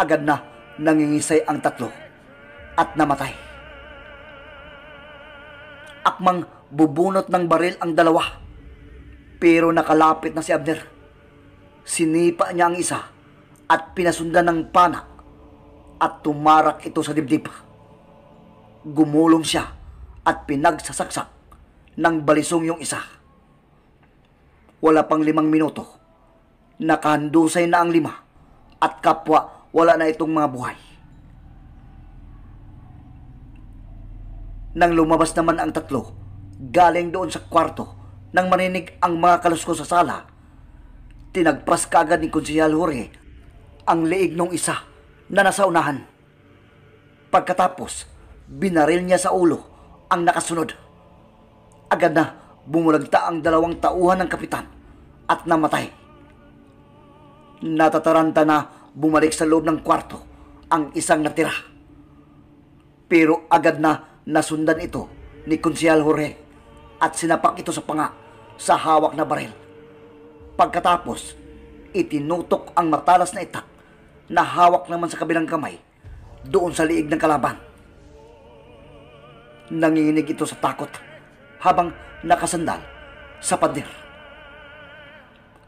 Agad na nangingisay ang tatlo at namatay. Akmang bubunot ng baril ang dalawa pero nakalapit na si Abner. Sinipa niya ang isa at pinasundan ng pana at tumarak ito sa dibdib. Gumulong siya at pinagsasaksak nang balisong yung isa. Wala pang limang minuto. Nakahandusay na ang lima at kapwa wala na itong mga buhay. Nang lumabas naman ang tatlo, galing doon sa kwarto, nang marinig ang mga kalusko sa sala, tinagpas kaagad ni Konsehal Jorge ang leeg ng isa na nasa unahan. Pagkatapos, binaril niya sa ulo ang nakasunod. Agad na bumulagta ang dalawang tauhan ng kapitan at namatay. Natataranta na bumalik sa loob ng kwarto ang isang natira. Pero agad na nasundan ito ni Kunsyal Jorge at sinapak ito sa panga sa hawak na baril. Pagkatapos, itinutok ang matalas na itak na hawak naman sa kabilang kamay doon sa liig ng kalaban. Nanginginig ito sa takot habang nakasandal sa pader.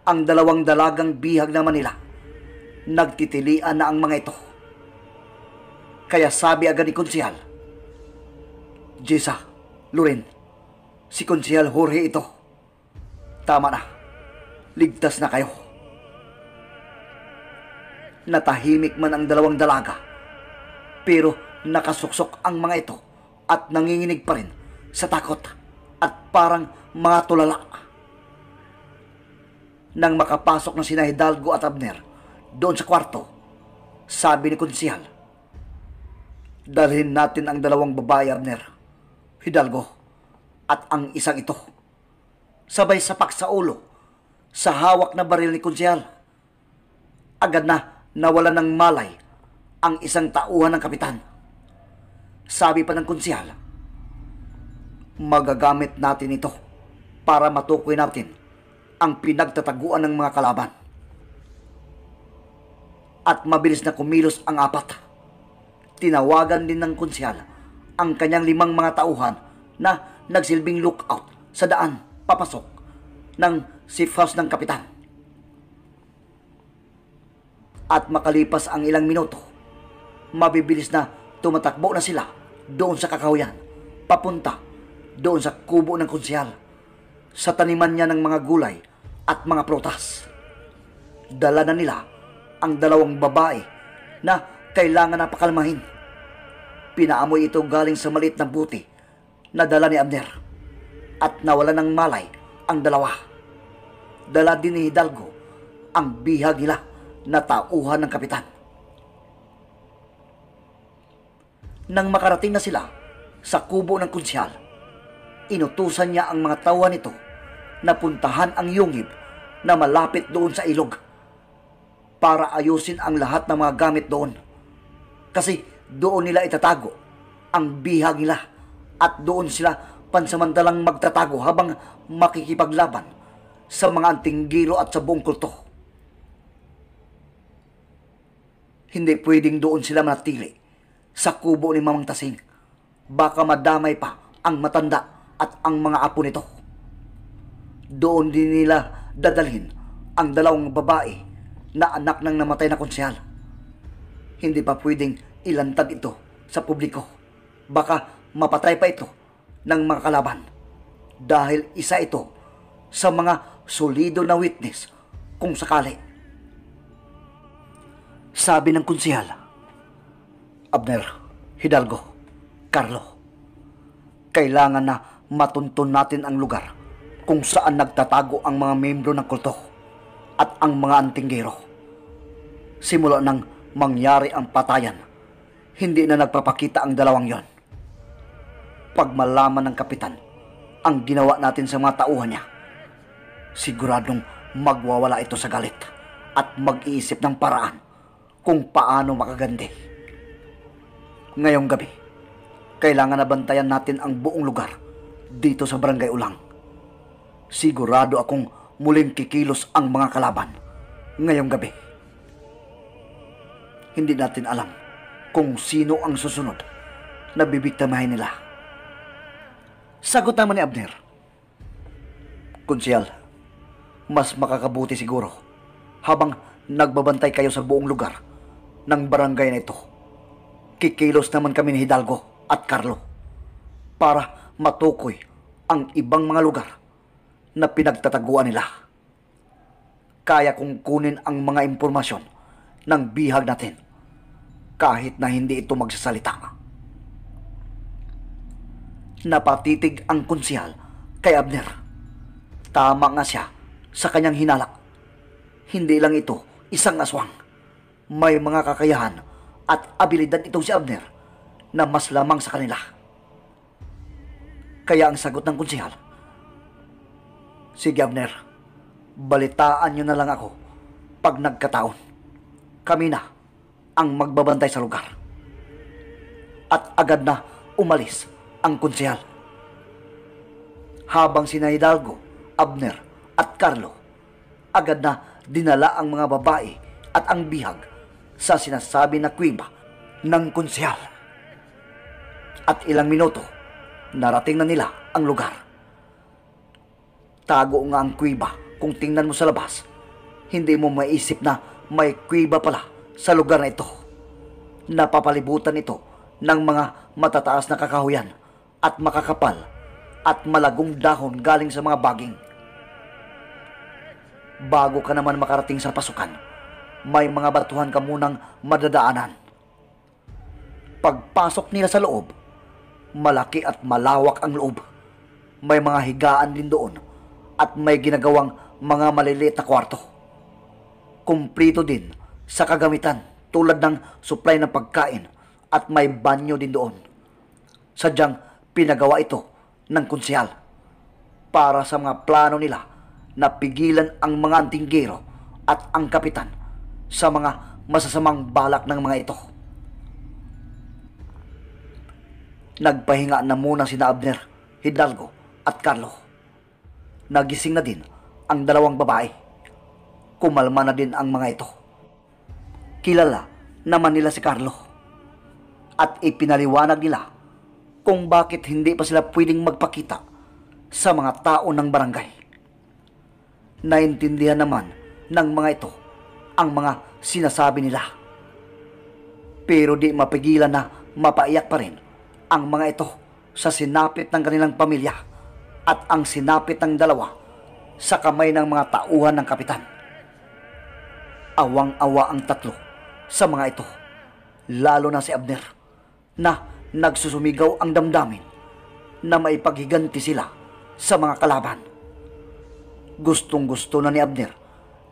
Ang dalawang dalagang bihag naman nila, nagtitilian na ang mga ito. Kaya sabi agad ni Konsyal, Jesa, Loren, si Konsyal Jorge ito. Tama na, ligtas na kayo. Natahimik man ang dalawang dalaga, pero nakasuksok ang mga ito at nanginginig pa rin sa takot at parang mga tulala. Nang makapasok na sina Hidalgo at Abner doon sa kwarto, sabi ni Konsihal, Dalhin natin ang dalawang babae, Abner, Hidalgo, at ang isang ito. Sabay sapak sa ulo, sa hawak na baril ni Konsihal. Agad na nawala ng malay ang isang tauhan ng kapitan. Sabi pa ng Konsihal, magagamit natin ito para matukoy natin ang pinagtataguan ng mga kalaban. At mabilis na kumilos ang apat. Tinawagan din ng konsyal ang kanyang limang mga tauhan na nagsilbing lookout sa daan papasok ng safe house ng kapitan. At makalipas ang ilang minuto, mabibilis na tumatakbo na sila doon sa kakahuyan papunta doon sa kubo ng konsyal sa taniman niya ng mga gulay at mga prutas. Dala na nila ang dalawang babae na kailangan na pakalmahin. Pinaamoy ito galing sa maliit na buti na dala ni Abner at nawala ng malay ang dalawa. Dala din ni Hidalgo ang bihag nila na tauhan ng kapitan. Nang makarating na sila sa kubo ng kunsyal, inutusan niya ang mga tawa nito na puntahan ang yungib na malapit doon sa ilog para ayusin ang lahat ng mga gamit doon. Kasi doon nila itatago ang bihag nila at doon sila pansamantalang magtatago habang makikipaglaban sa mga antinggilo at sa buong kulto. Hindi pwedeng doon sila manatili sa kubo ni Mamang Tasing. Baka madamay pa ang matanda at ang mga apo nito. Doon din nila dadalhin ang dalawang babae na anak ng namatay na konsyal. Hindi pa pwedeng ilantad ito sa publiko. Baka mapatay pa ito ng mga kalaban dahil isa ito sa mga solido na witness kung sakali. Sabi ng konsihal, Abner, Hidalgo, Carlo, kailangan na matuntun natin ang lugar kung saan nagtatago ang mga membro ng kulto at ang mga antinggero. Simula nang mangyari ang patayan, hindi na nagpapakita ang dalawang yon. Pagmalaman ng kapitan ang ginawa natin sa mga tauhan niya, siguradong magwawala ito sa galit at mag-iisip ng paraan kung paano makagandi. Ngayong gabi, kailangan na bantayan natin ang buong lugar dito sa barangay Ulang. Sigurado akong muling kikilos ang mga kalaban ngayong gabi. Hindi natin alam kung sino ang susunod na bibiktamahin nila. Sagot naman ni Abner. Kunsyal, mas makakabuti siguro habang nagbabantay kayo sa buong lugar ng barangay na ito. Kikilos naman kami ni Hidalgo at Carlo para matukoy ang ibang mga lugar na pinagtataguan nila. Kaya kong kunin ang mga impormasyon ng bihag natin kahit na hindi ito magsasalita. Napatitig ang konsyal kay Abner. Tama nga siya sa kanyang hinalak. Hindi lang ito isang aswang. May mga kakayahan at abilidad ito si Abner na mas lamang sa kanila. Kaya ang sagot ng konsihal, Si Gabner, balitaan nyo na lang ako pag nagkataon. Kami na ang magbabantay sa lugar. At agad na umalis ang konsihal. Habang sina Hidalgo, Abner at Carlo, agad na dinala ang mga babae at ang bihag sa sinasabi na kuwiba ng konsihal. At ilang minuto, Narating na nila ang lugar. Tago nga ang kuiba kung tingnan mo sa labas. Hindi mo maisip na may kuiba pala sa lugar na ito. Napapalibutan ito ng mga matataas na kakahuyan at makakapal at malagong dahon galing sa mga baging. Bago ka naman makarating sa pasukan, may mga batuhan ka munang madadaanan. Pagpasok nila sa loob, Malaki at malawak ang loob. May mga higaan din doon at may ginagawang mga maliliit na kwarto. Kumplito din sa kagamitan tulad ng supply ng pagkain at may banyo din doon. Sadyang pinagawa ito ng konsyal para sa mga plano nila na pigilan ang mga antinggero at ang kapitan sa mga masasamang balak ng mga ito. Nagpahinga na muna sina Abner, Hidalgo at Carlo. Nagising na din ang dalawang babae. Kumalma na din ang mga ito. Kilala naman nila si Carlo. At ipinaliwanag nila kung bakit hindi pa sila pwedeng magpakita sa mga tao ng barangay. Naintindihan naman ng mga ito ang mga sinasabi nila. Pero di mapigilan na mapaiyak pa rin ang mga ito sa sinapit ng kanilang pamilya at ang sinapit ng dalawa sa kamay ng mga tauhan ng kapitan. Awang-awa ang tatlo sa mga ito, lalo na si Abner, na nagsusumigaw ang damdamin na may paghiganti sila sa mga kalaban. Gustong gusto na ni Abner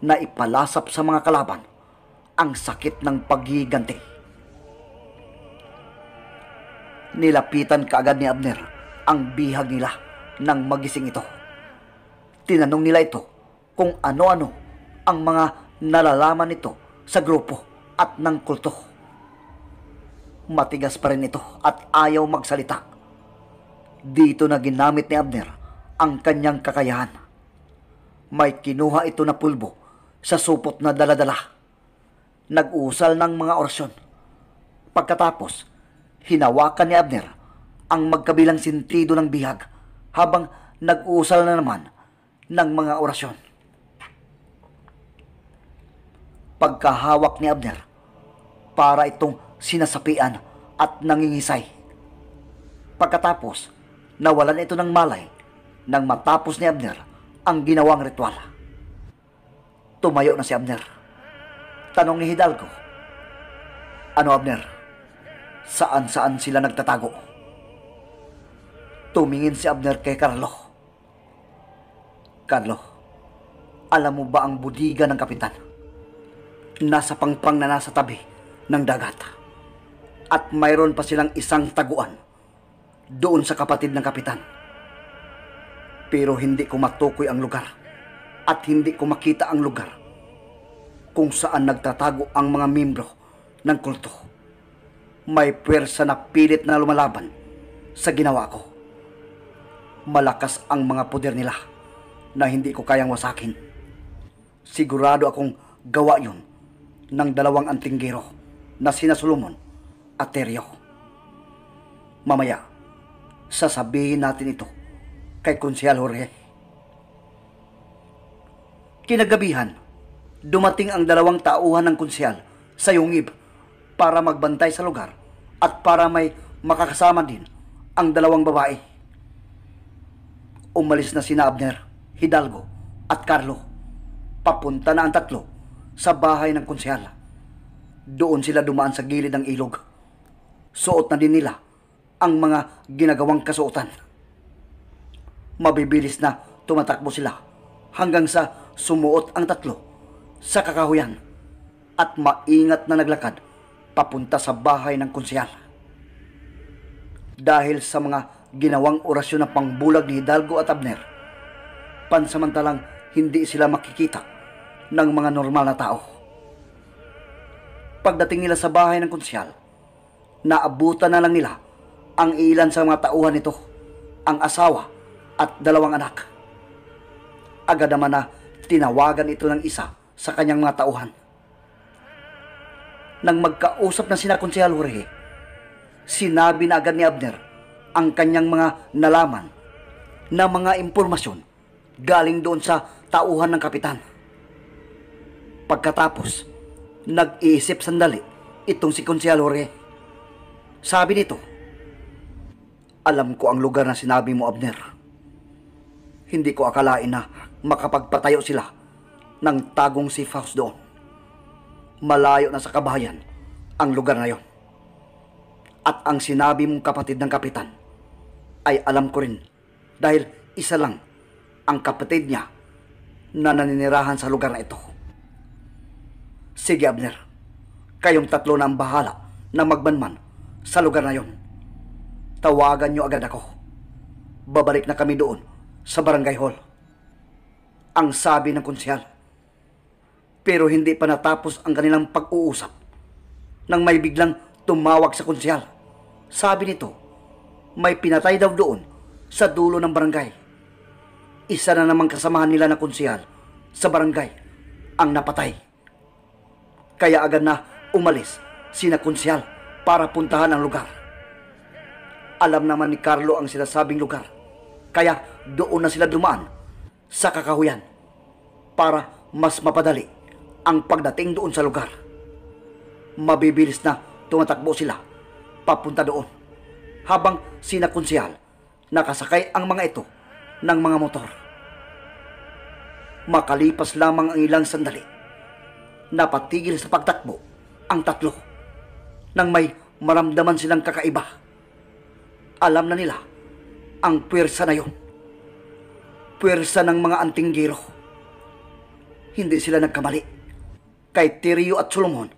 na ipalasap sa mga kalaban ang sakit ng paghiganti. Nilapitan kaagad ni Abner ang bihag nila nang magising ito. Tinanong nila ito kung ano-ano ang mga nalalaman nito sa grupo at ng kulto. Matigas pa rin ito at ayaw magsalita. Dito na ginamit ni Abner ang kanyang kakayahan. May kinuha ito na pulbo sa supot na daladala. Nag-usal ng mga orasyon. Pagkatapos, Hinawakan ni Abner ang magkabilang sentido ng bihag habang nag-uusal na naman ng mga orasyon. Pagkahawak ni Abner para itong sinasapian at nangingisay. Pagkatapos, nawalan ito ng malay nang matapos ni Abner ang ginawang ritual. Tumayo na si Abner. Tanong ni Hidalgo, Ano Abner? saan-saan sila nagtatago. Tumingin si Abner kay Carlo. Carlo, alam mo ba ang budiga ng kapitan? Nasa pangpang na nasa tabi ng dagat. At mayroon pa silang isang taguan doon sa kapatid ng kapitan. Pero hindi ko matukoy ang lugar at hindi ko makita ang lugar kung saan nagtatago ang mga membro ng kulto. May pwersa na pilit na lumalaban sa ginawa ko. Malakas ang mga poder nila na hindi ko kayang wasakin. Sigurado akong gawa yun ng dalawang antinggero na sina Solomon at Teryo. Mamaya, sasabihin natin ito kay Kunsyal Jorge. Kinagabihan, dumating ang dalawang tauhan ng kunsyal sa yungib para magbantay sa lugar at para may makakasama din ang dalawang babae. Umalis na sina Abner, Hidalgo at Carlo. Papunta na ang tatlo sa bahay ng konsyala. Doon sila dumaan sa gilid ng ilog. Suot na din nila ang mga ginagawang kasuotan. Mabibilis na tumatakbo sila hanggang sa sumuot ang tatlo sa kakahuyan at maingat na naglakad papunta sa bahay ng konsyal. Dahil sa mga ginawang orasyon na pangbulag ni Hidalgo at Abner, pansamantalang hindi sila makikita ng mga normal na tao. Pagdating nila sa bahay ng konsyal, naabutan na lang nila ang ilan sa mga tauhan nito, ang asawa at dalawang anak. Agad naman na tinawagan ito ng isa sa kanyang mga tauhan nang magkausap na sina Konsehal Jorge, sinabi na agad ni Abner ang kanyang mga nalaman na mga impormasyon galing doon sa tauhan ng kapitan. Pagkatapos, nag-iisip sandali itong si Konsehal Jorge. Sabi nito, Alam ko ang lugar na sinabi mo, Abner. Hindi ko akalain na makapagpatayo sila ng tagong si house doon malayo na sa kabayan ang lugar na yon. At ang sinabi mong kapatid ng kapitan ay alam ko rin dahil isa lang ang kapatid niya na naninirahan sa lugar na ito. Sige Abner, kayong tatlo na ang bahala na magbanman sa lugar na yon. Tawagan niyo agad ako. Babalik na kami doon sa barangay hall. Ang sabi ng konsyal pero hindi pa natapos ang kanilang pag-uusap nang may biglang tumawag sa konsyal. Sabi nito, may pinatay daw doon sa dulo ng barangay. Isa na namang kasamahan nila na konsyal sa barangay ang napatay. Kaya agad na umalis sina konsyal para puntahan ang lugar. Alam naman ni Carlo ang sinasabing lugar. Kaya doon na sila dumaan sa kakahuyan para mas mapadali ang pagdating doon sa lugar. Mabibilis na tumatakbo sila papunta doon habang sina nakasakay ang mga ito ng mga motor. Makalipas lamang ang ilang sandali, napatigil sa pagtakbo ang tatlo nang may maramdaman silang kakaiba. Alam na nila ang puwersa na yon. Puwersa ng mga anting antinggiro. Hindi sila nagkamali kay Tirio at Solomon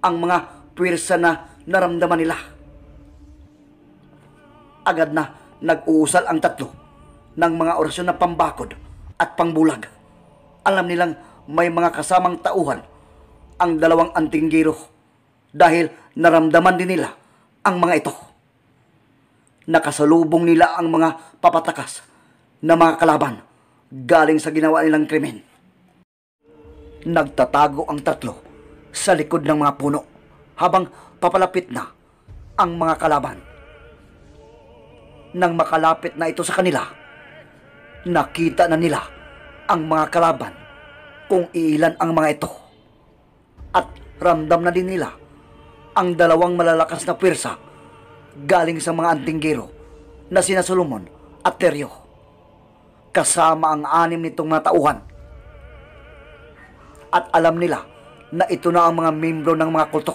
ang mga puwersa na naramdaman nila. Agad na nag-uusal ang tatlo ng mga orasyon na pambakod at pangbulag. Alam nilang may mga kasamang tauhan ang dalawang antinggiro dahil naramdaman din nila ang mga ito. Nakasalubong nila ang mga papatakas na mga kalaban galing sa ginawa nilang krimen Nagtatago ang tatlo sa likod ng mga puno habang papalapit na ang mga kalaban. Nang makalapit na ito sa kanila, nakita na nila ang mga kalaban kung iilan ang mga ito. At ramdam na din nila ang dalawang malalakas na pwersa galing sa mga antinggero na sina Solomon at Teryo. Kasama ang anim nitong mga tauhan at alam nila na ito na ang mga membro ng mga kulto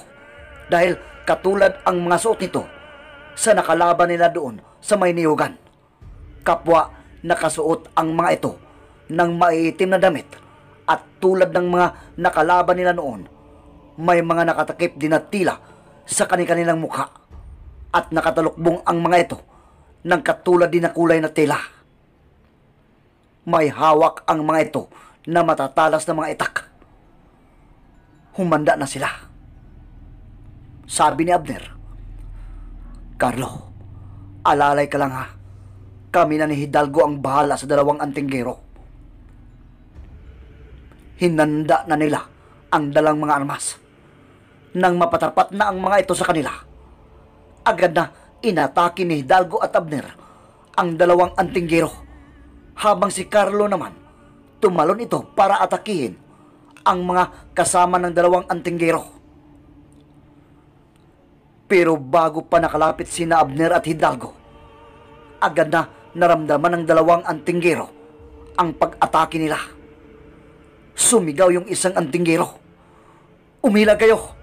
dahil katulad ang mga suot nito sa nakalaban nila doon sa may niyugan. Kapwa nakasuot ang mga ito ng maiitim na damit at tulad ng mga nakalaban nila noon, may mga nakatakip din at tila sa kanilang mukha at nakatalukbong ang mga ito ng katulad din na kulay na tela. May hawak ang mga ito na matatalas na mga itak humanda na sila. Sabi ni Abner, Carlo, alalay ka lang ha. Kami na ni Hidalgo ang bahala sa dalawang antinggero. Hinanda na nila ang dalang mga armas. Nang mapatapat na ang mga ito sa kanila, agad na inatake ni Hidalgo at Abner ang dalawang antinggero habang si Carlo naman tumalon ito para atakihin ang mga kasama ng dalawang antinggero. Pero bago pa nakalapit sina Abner at Hidalgo, agad na naramdaman ng dalawang antinggero ang pag-atake nila. Sumigaw yung isang antinggero. Umila kayo!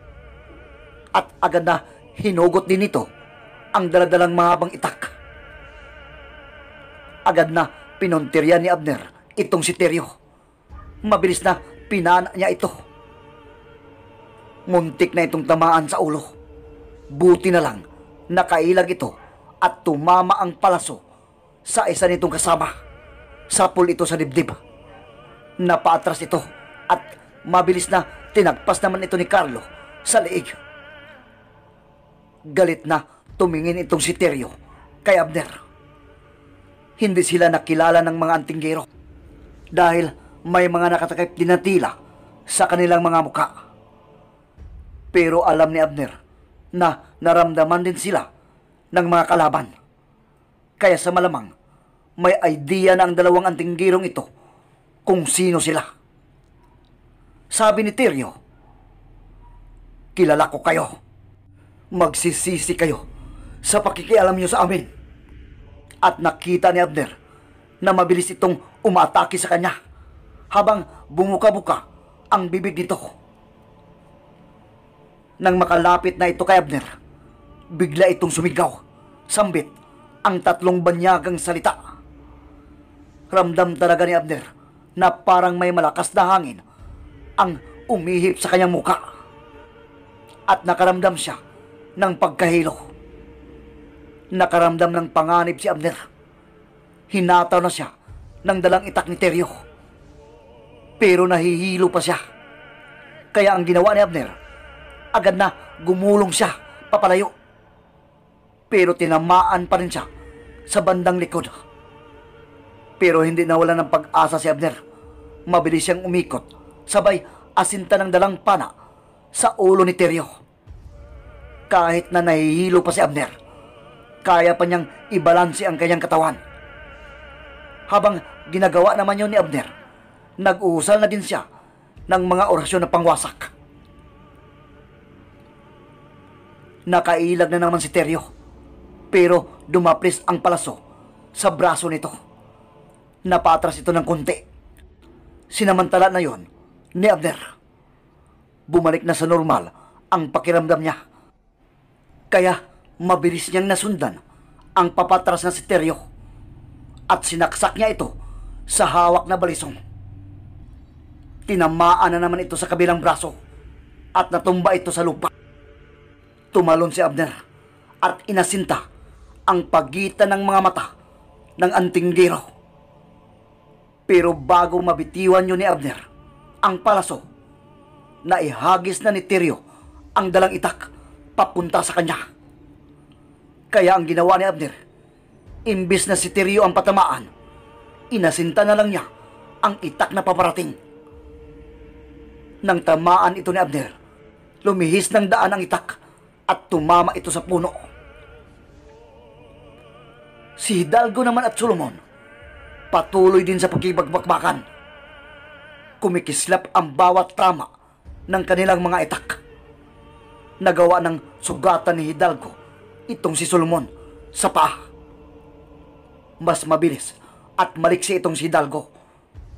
At agad na hinugot din ito ang daladalang mahabang itak. Agad na pinuntirya ni Abner itong si Teryo. Mabilis na Pinana niya ito. Muntik na itong tamaan sa ulo. Buti na lang, nakailag ito at tumama ang palaso sa isa nitong kasama. Sapol ito sa dibdib. Napaatras ito at mabilis na tinagpas naman ito ni Carlo sa leeg. Galit na tumingin itong si Teryo kay Abner. Hindi sila nakilala ng mga antinggero dahil may mga nakatakip din na tila sa kanilang mga mukha. Pero alam ni Abner na naramdaman din sila ng mga kalaban. Kaya sa malamang, may idea na ang dalawang antinggirong ito kung sino sila. Sabi ni Tiryo, Kilala ko kayo. Magsisisi kayo sa pakikialam niyo sa amin. At nakita ni Abner na mabilis itong umatake sa kanya habang bumuka-buka ang bibig nito. Nang makalapit na ito kay Abner, bigla itong sumigaw, sambit ang tatlong banyagang salita. Ramdam talaga ni Abner na parang may malakas na hangin ang umihip sa kanyang muka. At nakaramdam siya ng pagkahilo. Nakaramdam ng panganib si Abner. Hinataw na siya ng dalang itak ni Teryo pero nahihilo pa siya. Kaya ang ginawa ni Abner, agad na gumulong siya papalayo. Pero tinamaan pa rin siya sa bandang likod. Pero hindi nawala ng pag-asa si Abner. Mabilis siyang umikot, sabay asinta ng dalang pana sa ulo ni Teryo. Kahit na nahihilo pa si Abner, kaya pa niyang ibalansi ang kanyang katawan. Habang ginagawa naman yon ni Abner, nag-uusal na din siya ng mga orasyon na pangwasak. Nakailag na naman si Teryo, pero dumaplis ang palaso sa braso nito. Napatras ito ng konti. Sinamantala na yon ni Abner. Bumalik na sa normal ang pakiramdam niya. Kaya mabilis niyang nasundan ang papatras na si Teryo at sinaksak niya ito sa hawak na balisong. Tinamaan na naman ito sa kabilang braso at natumba ito sa lupa. Tumalon si Abner at inasinta ang pagitan ng mga mata ng antinggero. Pero bago mabitiwan nyo ni Abner ang palaso, naihagis na ni Tirio ang dalang itak papunta sa kanya. Kaya ang ginawa ni Abner, imbis na si Tirio ang patamaan, inasinta na lang niya ang itak na paparating nang tamaan ito ni Abner, lumihis ng daan ang itak at tumama ito sa puno. Si Hidalgo naman at Solomon, patuloy din sa pakibagbakbakan. Kumikislap ang bawat tama ng kanilang mga itak. Nagawa ng sugatan ni Hidalgo itong si Solomon sa paa. Mas mabilis at maliksi itong si Hidalgo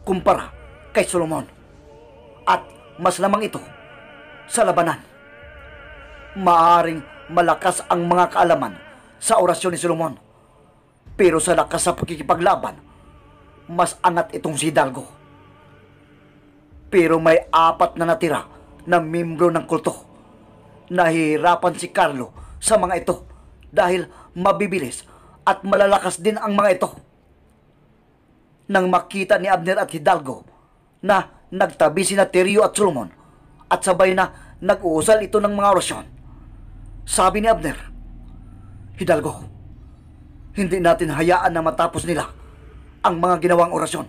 kumpara kay Solomon. At mas lamang ito sa labanan. Maaring malakas ang mga kaalaman sa orasyon ni Solomon. Pero sa lakas sa pagkikipaglaban, mas angat itong si Hidalgo. Pero may apat na natira na membro ng kulto. Nahihirapan si Carlo sa mga ito dahil mabibilis at malalakas din ang mga ito. Nang makita ni Abner at Hidalgo na nagtabi si Teryo at Solomon at sabay na nag-uusal ito ng mga orasyon. Sabi ni Abner, Hidalgo, hindi natin hayaan na matapos nila ang mga ginawang orasyon.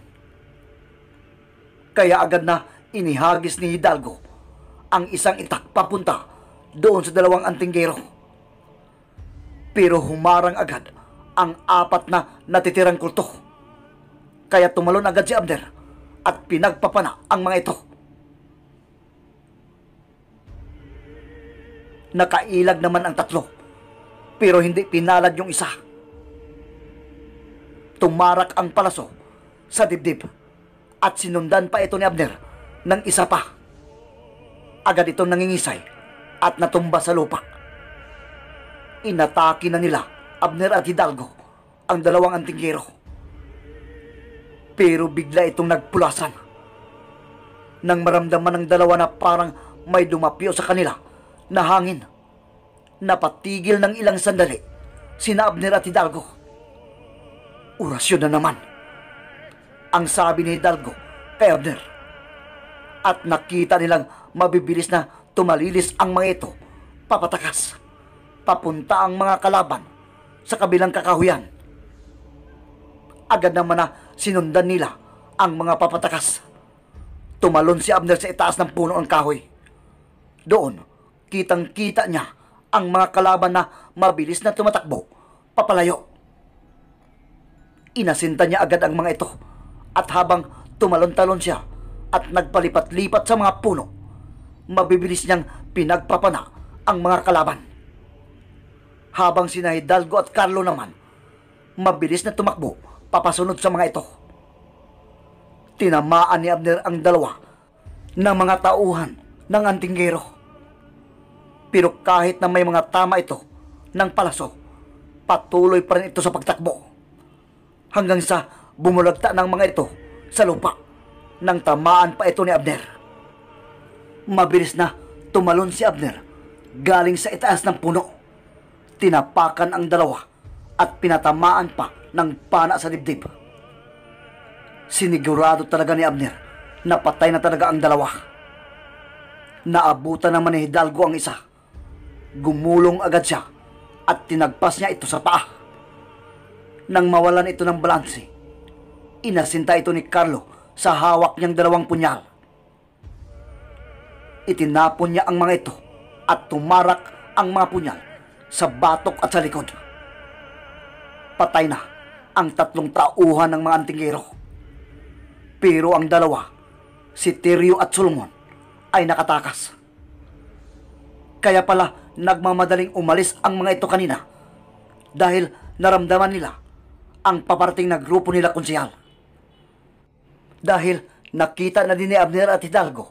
Kaya agad na inihagis ni Hidalgo ang isang itak papunta doon sa dalawang antinggero. Pero humarang agad ang apat na natitirang kulto. Kaya tumalon agad si Abner at pinagpapana ang mga ito. Nakailag naman ang tatlo, pero hindi pinalad yung isa. Tumarak ang palaso sa dibdib at sinundan pa ito ni Abner ng isa pa. Agad itong nangingisay at natumba sa lupa. Inatake na nila Abner at Hidalgo ang dalawang antinggero pero bigla itong nagpulasan. Nang maramdaman ng dalawa na parang may dumapyo sa kanila na hangin. Napatigil ng ilang sandali sina Abner at Hidalgo. Orasyon na naman. Ang sabi ni Hidalgo kay Abner. At nakita nilang mabibilis na tumalilis ang mga ito papatakas. Papunta ang mga kalaban sa kabilang kakahuyan agad naman na sinundan nila ang mga papatakas. Tumalon si Abner sa itaas ng puno ng kahoy. Doon, kitang-kita niya ang mga kalaban na mabilis na tumatakbo, papalayo. Inasinta niya agad ang mga ito at habang tumalon-talon siya at nagpalipat-lipat sa mga puno, mabibilis niyang pinagpapana ang mga kalaban. Habang sina Hidalgo at Carlo naman, mabilis na tumakbo papasunod sa mga ito. Tinamaan ni Abner ang dalawa ng mga tauhan ng antinggero. Pero kahit na may mga tama ito ng palaso, patuloy pa rin ito sa pagtakbo. Hanggang sa bumulagta ng mga ito sa lupa nang tamaan pa ito ni Abner. Mabilis na tumalon si Abner galing sa itaas ng puno. Tinapakan ang dalawa at pinatamaan pa ng pana sa dibdib. Sinigurado talaga ni Abner na patay na talaga ang dalawa. Naabutan naman ni Hidalgo ang isa. Gumulong agad siya at tinagpas niya ito sa paa. Nang mawalan ito ng balanse, inasinta ito ni Carlo sa hawak niyang dalawang punyal. Itinapon niya ang mga ito at tumarak ang mga punyal sa batok at sa likod. Patay na ang tatlong tauhan ng mga antingero. Pero ang dalawa, si Tirio at Solomon, ay nakatakas. Kaya pala nagmamadaling umalis ang mga ito kanina dahil naramdaman nila ang paparating na grupo nila konsihal. Dahil nakita na din ni Abner at Hidalgo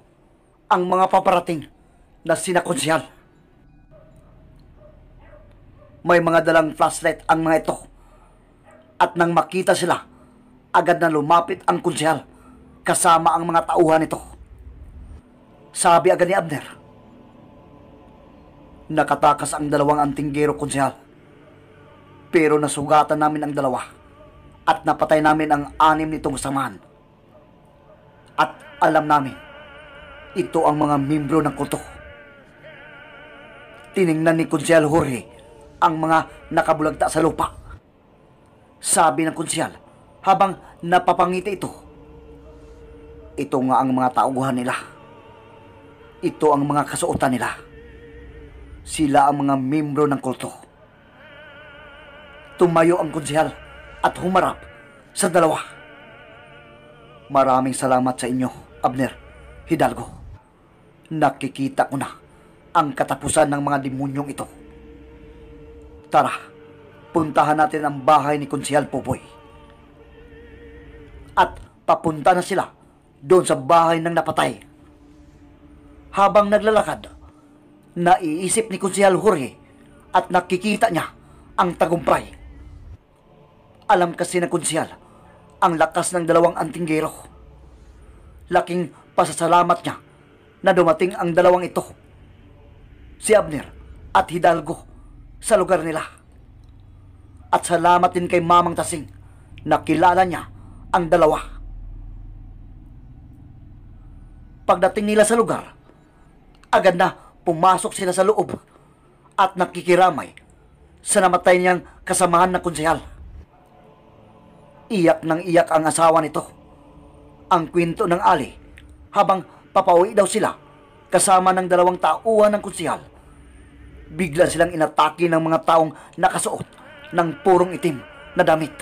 ang mga paparating na sina konsihal. May mga dalang flashlight ang mga ito at nang makita sila, agad na lumapit ang kunsihal kasama ang mga tauhan nito. Sabi agad ni Abner, Nakatakas ang dalawang antinggero kunsihal. Pero nasugatan namin ang dalawa at napatay namin ang anim nitong samahan. At alam namin, ito ang mga membro ng kulto. Tiningnan ni Kunsel Jorge ang mga nakabulagta sa lupa sabi ng konsyal habang napapangiti ito. Ito nga ang mga tauguhan nila. Ito ang mga kasuotan nila. Sila ang mga membro ng kulto. Tumayo ang konsyal at humarap sa dalawa. Maraming salamat sa inyo, Abner Hidalgo. Nakikita ko na ang katapusan ng mga demonyong ito. Tara puntahan natin ang bahay ni Konsehal Popoy. At papunta na sila doon sa bahay ng napatay. Habang naglalakad, naiisip ni Konsehal Jorge at nakikita niya ang tagumpay. Alam kasi ng Konsehal ang lakas ng dalawang antinggero. Laking pasasalamat niya na dumating ang dalawang ito, si Abner at Hidalgo, sa lugar nila at salamat din kay Mamang Tasing na kilala niya ang dalawa. Pagdating nila sa lugar, agad na pumasok sila sa loob at nakikiramay sa namatay niyang kasamahan ng konsehal. Iyak ng iyak ang asawa nito. Ang kwento ng Ali habang papauwi daw sila kasama ng dalawang tauhan ng konsehal. Bigla silang inatake ng mga taong nakasuot ng purong itim na damit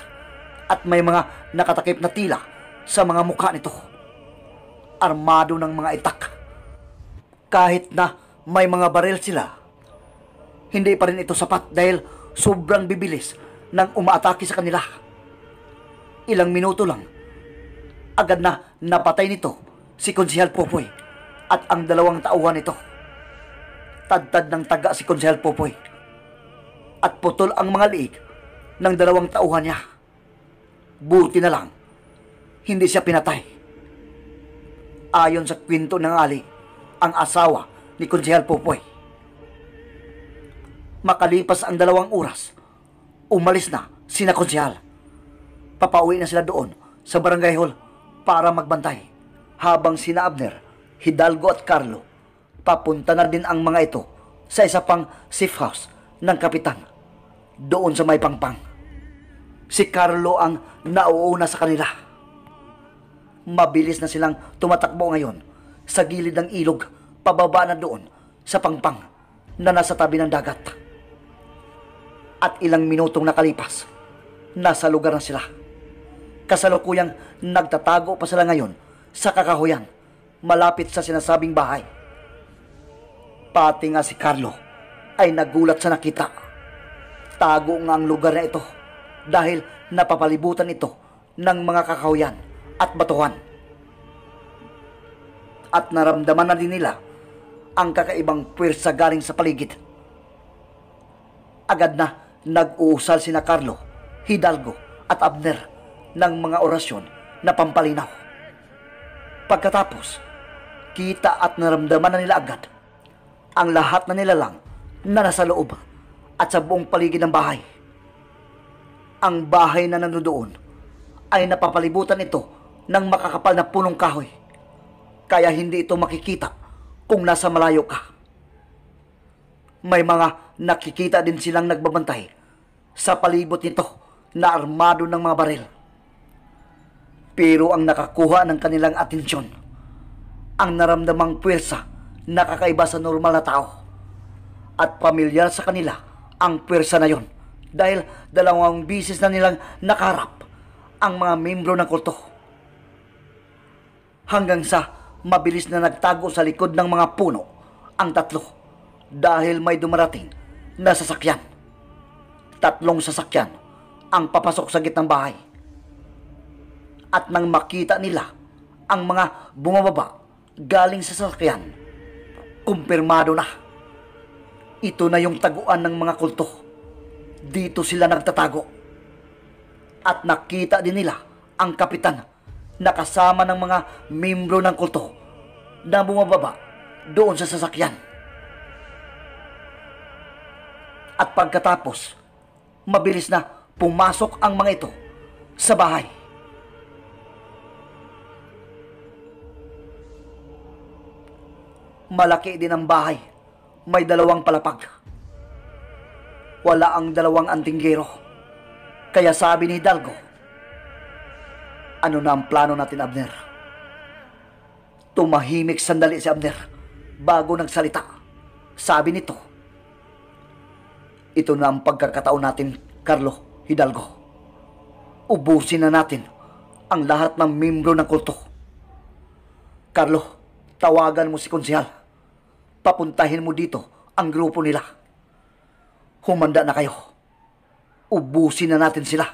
at may mga nakatakip na tila sa mga mukha nito. Armado ng mga itak. Kahit na may mga baril sila, hindi pa rin ito sapat dahil sobrang bibilis ng umaatake sa kanila. Ilang minuto lang, agad na napatay nito si Konsehal Popoy at ang dalawang tauhan nito. Tadtad ng taga si Konsehal Popoy at putol ang mga liig ng dalawang tauhan niya. Buti na lang, hindi siya pinatay. Ayon sa kwento ng Ali, ang asawa ni Konsehal Popoy. Makalipas ang dalawang oras, umalis na sina Konsehal. Papauwi na sila doon sa barangay hall para magbantay. Habang sina Abner, Hidalgo at Carlo, papunta na din ang mga ito sa isa pang safe house ng kapitan doon sa may pangpang. Si Carlo ang nauuna sa kanila. Mabilis na silang tumatakbo ngayon sa gilid ng ilog pababa na doon sa pangpang na nasa tabi ng dagat. At ilang minutong nakalipas, nasa lugar na sila. Kasalukuyang nagtatago pa sila ngayon sa kakahuyan malapit sa sinasabing bahay. Pati nga si Carlo ay nagulat sa nakita. Tago nga ang lugar na ito dahil napapalibutan ito ng mga kakawyan at batuhan. At naramdaman na din nila ang kakaibang pwersa galing sa paligid. Agad na nag-uusal sina Carlo, Hidalgo at Abner ng mga orasyon na pampalinaw. Pagkatapos, kita at naramdaman na nila agad ang lahat na nilalang na nasa loob at sa buong paligid ng bahay. Ang bahay na nanodoon ay napapalibutan ito ng makakapal na punong kahoy. Kaya hindi ito makikita kung nasa malayo ka. May mga nakikita din silang nagbabantay sa palibot nito na armado ng mga baril. Pero ang nakakuha ng kanilang atensyon, ang naramdamang puwersa na kakaiba sa normal na tao at pamilyar sa kanila ang pwersa na yon dahil dalawang bisis na nilang nakarap ang mga membro ng kulto. Hanggang sa mabilis na nagtago sa likod ng mga puno ang tatlo dahil may dumarating na sasakyan. Tatlong sasakyan ang papasok sa gitnang bahay. At nang makita nila ang mga bumababa galing sa sasakyan, kumpirmado na ito na yung taguan ng mga kulto. Dito sila nagtatago. At nakita din nila ang kapitan na kasama ng mga membro ng kulto na bumababa doon sa sasakyan. At pagkatapos, mabilis na pumasok ang mga ito sa bahay. Malaki din ang bahay may dalawang palapag. Wala ang dalawang antinggero. Kaya sabi ni Hidalgo, ano na ang plano natin, Abner? Tumahimik sandali si Abner bago nagsalita. Sabi nito, ito na ang pagkakataon natin, Carlo Hidalgo. Ubusin na natin ang lahat ng membro ng kulto. Carlo, tawagan mo si Konsihal papuntahin mo dito ang grupo nila. Humanda na kayo. Ubusin na natin sila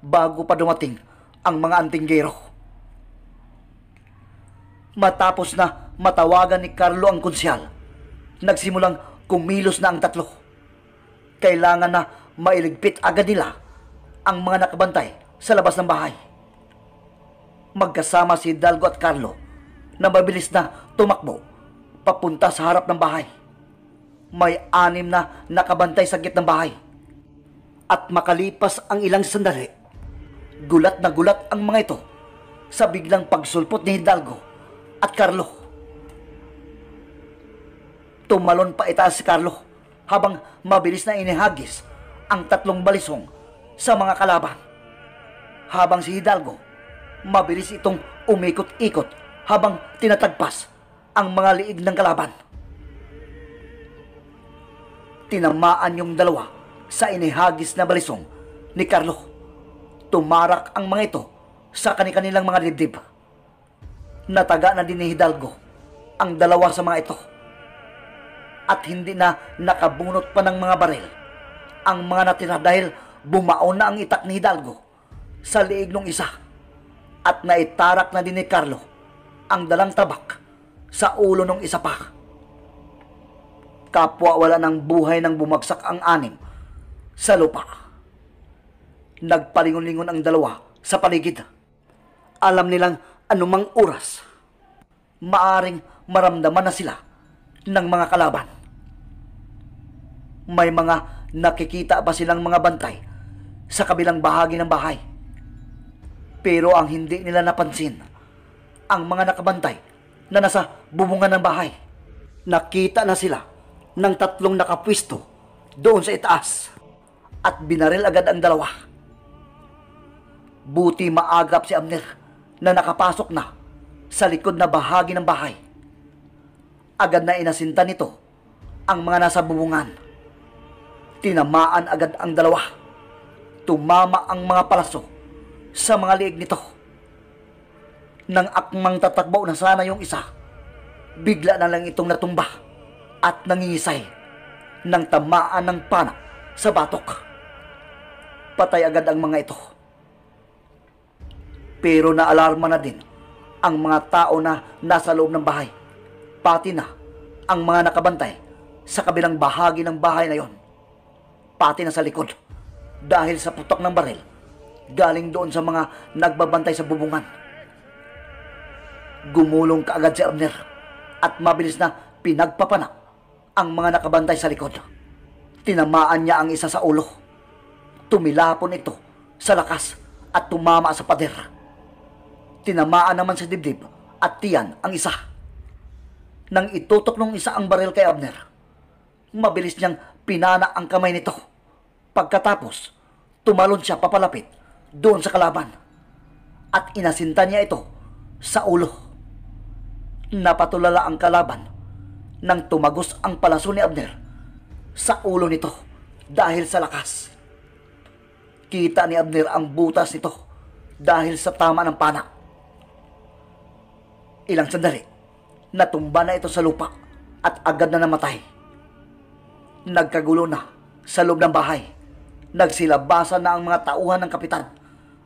bago pa dumating ang mga antinggero. Matapos na matawagan ni Carlo ang konsyal, nagsimulang kumilos na ang tatlo. Kailangan na mailigpit agad nila ang mga nakabantay sa labas ng bahay. Magkasama si Dalgo at Carlo na mabilis na tumakbo papunta sa harap ng bahay. May anim na nakabantay sa gitna ng bahay. At makalipas ang ilang sandali, gulat na gulat ang mga ito sa biglang pagsulpot ni Hidalgo at Carlo. Tumalon pa itaas si Carlo habang mabilis na inihagis ang tatlong balisong sa mga kalaban. Habang si Hidalgo, mabilis itong umikot-ikot habang tinatagpas ang mga liig ng kalaban. Tinamaan yung dalawa sa inihagis na balisong ni Carlo. Tumarak ang mga ito sa kanilang mga dibdib. Nataga na din ni Hidalgo ang dalawa sa mga ito. At hindi na nakabunot pa ng mga baril ang mga natira dahil bumaon na ang itak ni Hidalgo sa liig ng isa at naitarak na din ni Carlo ang dalang tabak sa ulo ng isa pa. Kapwa wala ng buhay nang bumagsak ang anim sa lupa. Nagpalingon-lingon ang dalawa sa paligid. Alam nilang anumang oras, maaring maramdaman na sila ng mga kalaban. May mga nakikita pa silang mga bantay sa kabilang bahagi ng bahay. Pero ang hindi nila napansin, ang mga nakabantay na nasa bubungan ng bahay. Nakita na sila ng tatlong nakapwisto doon sa itaas at binaril agad ang dalawa. Buti maagap si Amner na nakapasok na sa likod na bahagi ng bahay. Agad na inasinta nito ang mga nasa bubungan. Tinamaan agad ang dalawa. Tumama ang mga palaso sa mga liig nito ng akmang tatakbo na sana yung isa. Bigla na lang itong natumba at nangisay ng tamaan ng pana sa batok. Patay agad ang mga ito. Pero naalarma na din ang mga tao na nasa loob ng bahay. Pati na ang mga nakabantay sa kabilang bahagi ng bahay na yon. Pati na sa likod dahil sa putok ng baril galing doon sa mga nagbabantay sa bubungan. Gumulong kaagad si Abner at mabilis na pinagpapanak ang mga nakabantay sa likod. Tinamaan niya ang isa sa ulo. Tumilapon ito sa lakas at tumama sa pader. Tinamaan naman sa dibdib at tiyan ang isa. Nang itutok nung isa ang baril kay Abner, mabilis niyang pinana ang kamay nito. Pagkatapos, tumalon siya papalapit doon sa kalaban at inasinta niya ito sa ulo. Napatulala ang kalaban nang tumagos ang palaso ni Abner sa ulo nito dahil sa lakas. Kita ni Abner ang butas nito dahil sa tama ng pana. Ilang sandali, natumba na ito sa lupa at agad na namatay. Nagkagulo na sa loob ng bahay. Nagsilabasan na ang mga tauhan ng kapitan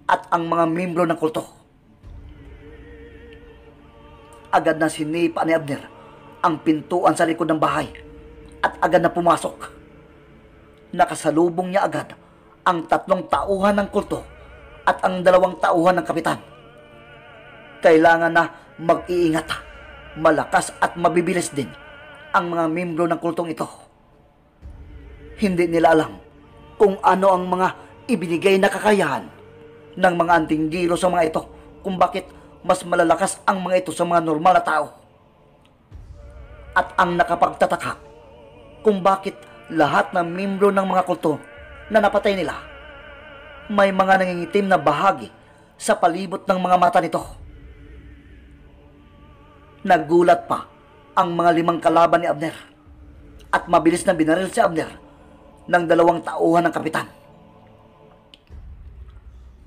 at ang mga membro ng kulto Agad na sinipa ni Abner ang pintuan sa likod ng bahay at agad na pumasok. Nakasalubong niya agad ang tatlong tauhan ng kulto at ang dalawang tauhan ng kapitan. Kailangan na mag-iingat, malakas at mabibilis din ang mga membro ng kultong ito. Hindi nila alam kung ano ang mga ibinigay na kakayahan ng mga antinggiro sa mga ito kung bakit mas malalakas ang mga ito sa mga normal na tao. At ang nakapagtataka kung bakit lahat ng membro ng mga kulto na napatay nila may mga nangingitim na bahagi sa palibot ng mga mata nito. Nagulat pa ang mga limang kalaban ni Abner at mabilis na binaril si Abner ng dalawang tauhan ng kapitan.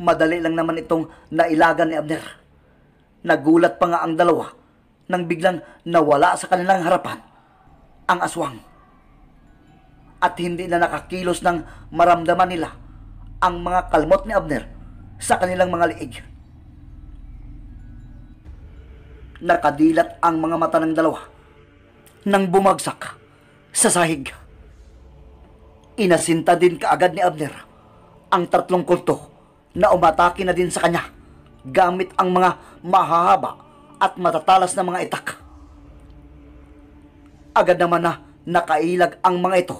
Madali lang naman itong nailagan ni Abner Nagulat pa nga ang dalawa nang biglang nawala sa kanilang harapan ang aswang. At hindi na nakakilos nang maramdaman nila ang mga kalmot ni Abner sa kanilang mga liig. Nakadilat ang mga mata ng dalawa nang bumagsak sa sahig. Inasinta din kaagad ni Abner ang tatlong kulto na umatake na din sa kanya gamit ang mga mahahaba at matatalas na mga itak. Agad naman na nakailag ang mga ito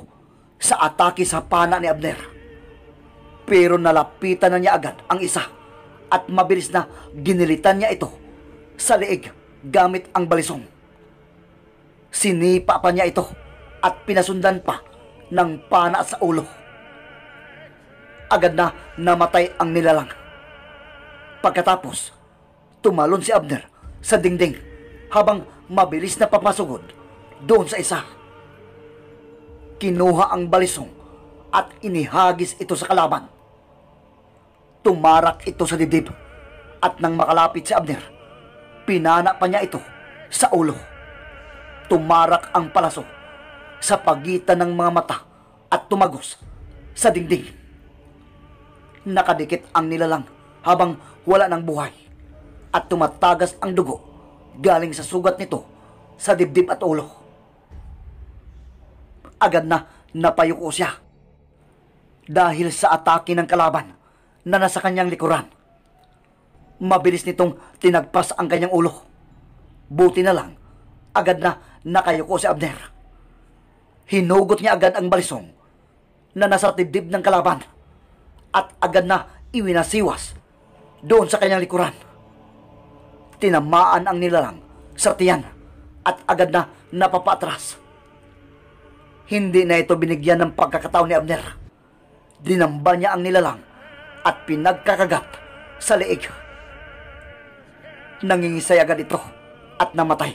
sa atake sa pana ni Abner. Pero nalapitan na niya agad ang isa at mabilis na ginilitan niya ito sa leeg gamit ang balisong. Sinipa pa niya ito at pinasundan pa ng pana sa ulo. Agad na namatay ang nilalang Pagkatapos, tumalon si Abner sa dingding habang mabilis na papasugod doon sa isa. Kinuha ang balisong at inihagis ito sa kalaban. Tumarak ito sa dibdib at nang makalapit si Abner, pinana pa niya ito sa ulo. Tumarak ang palaso sa pagitan ng mga mata at tumagos sa dingding. Nakadikit ang nilalang habang wala ng buhay at tumatagas ang dugo galing sa sugat nito sa dibdib at ulo. Agad na napayuko siya dahil sa atake ng kalaban na nasa kanyang likuran. Mabilis nitong tinagpas ang kanyang ulo. Buti na lang, agad na nakayuko si Abner. Hinugot niya agad ang balisong na nasa dibdib ng kalaban at agad na iwinasiwas doon sa kanyang likuran. Tinamaan ang nilalang sa tiyan at agad na napapatras. Hindi na ito binigyan ng pagkakataon ni Abner. Dinamba niya ang nilalang at pinagkakagat sa leeg. Nangingisay agad ito at namatay.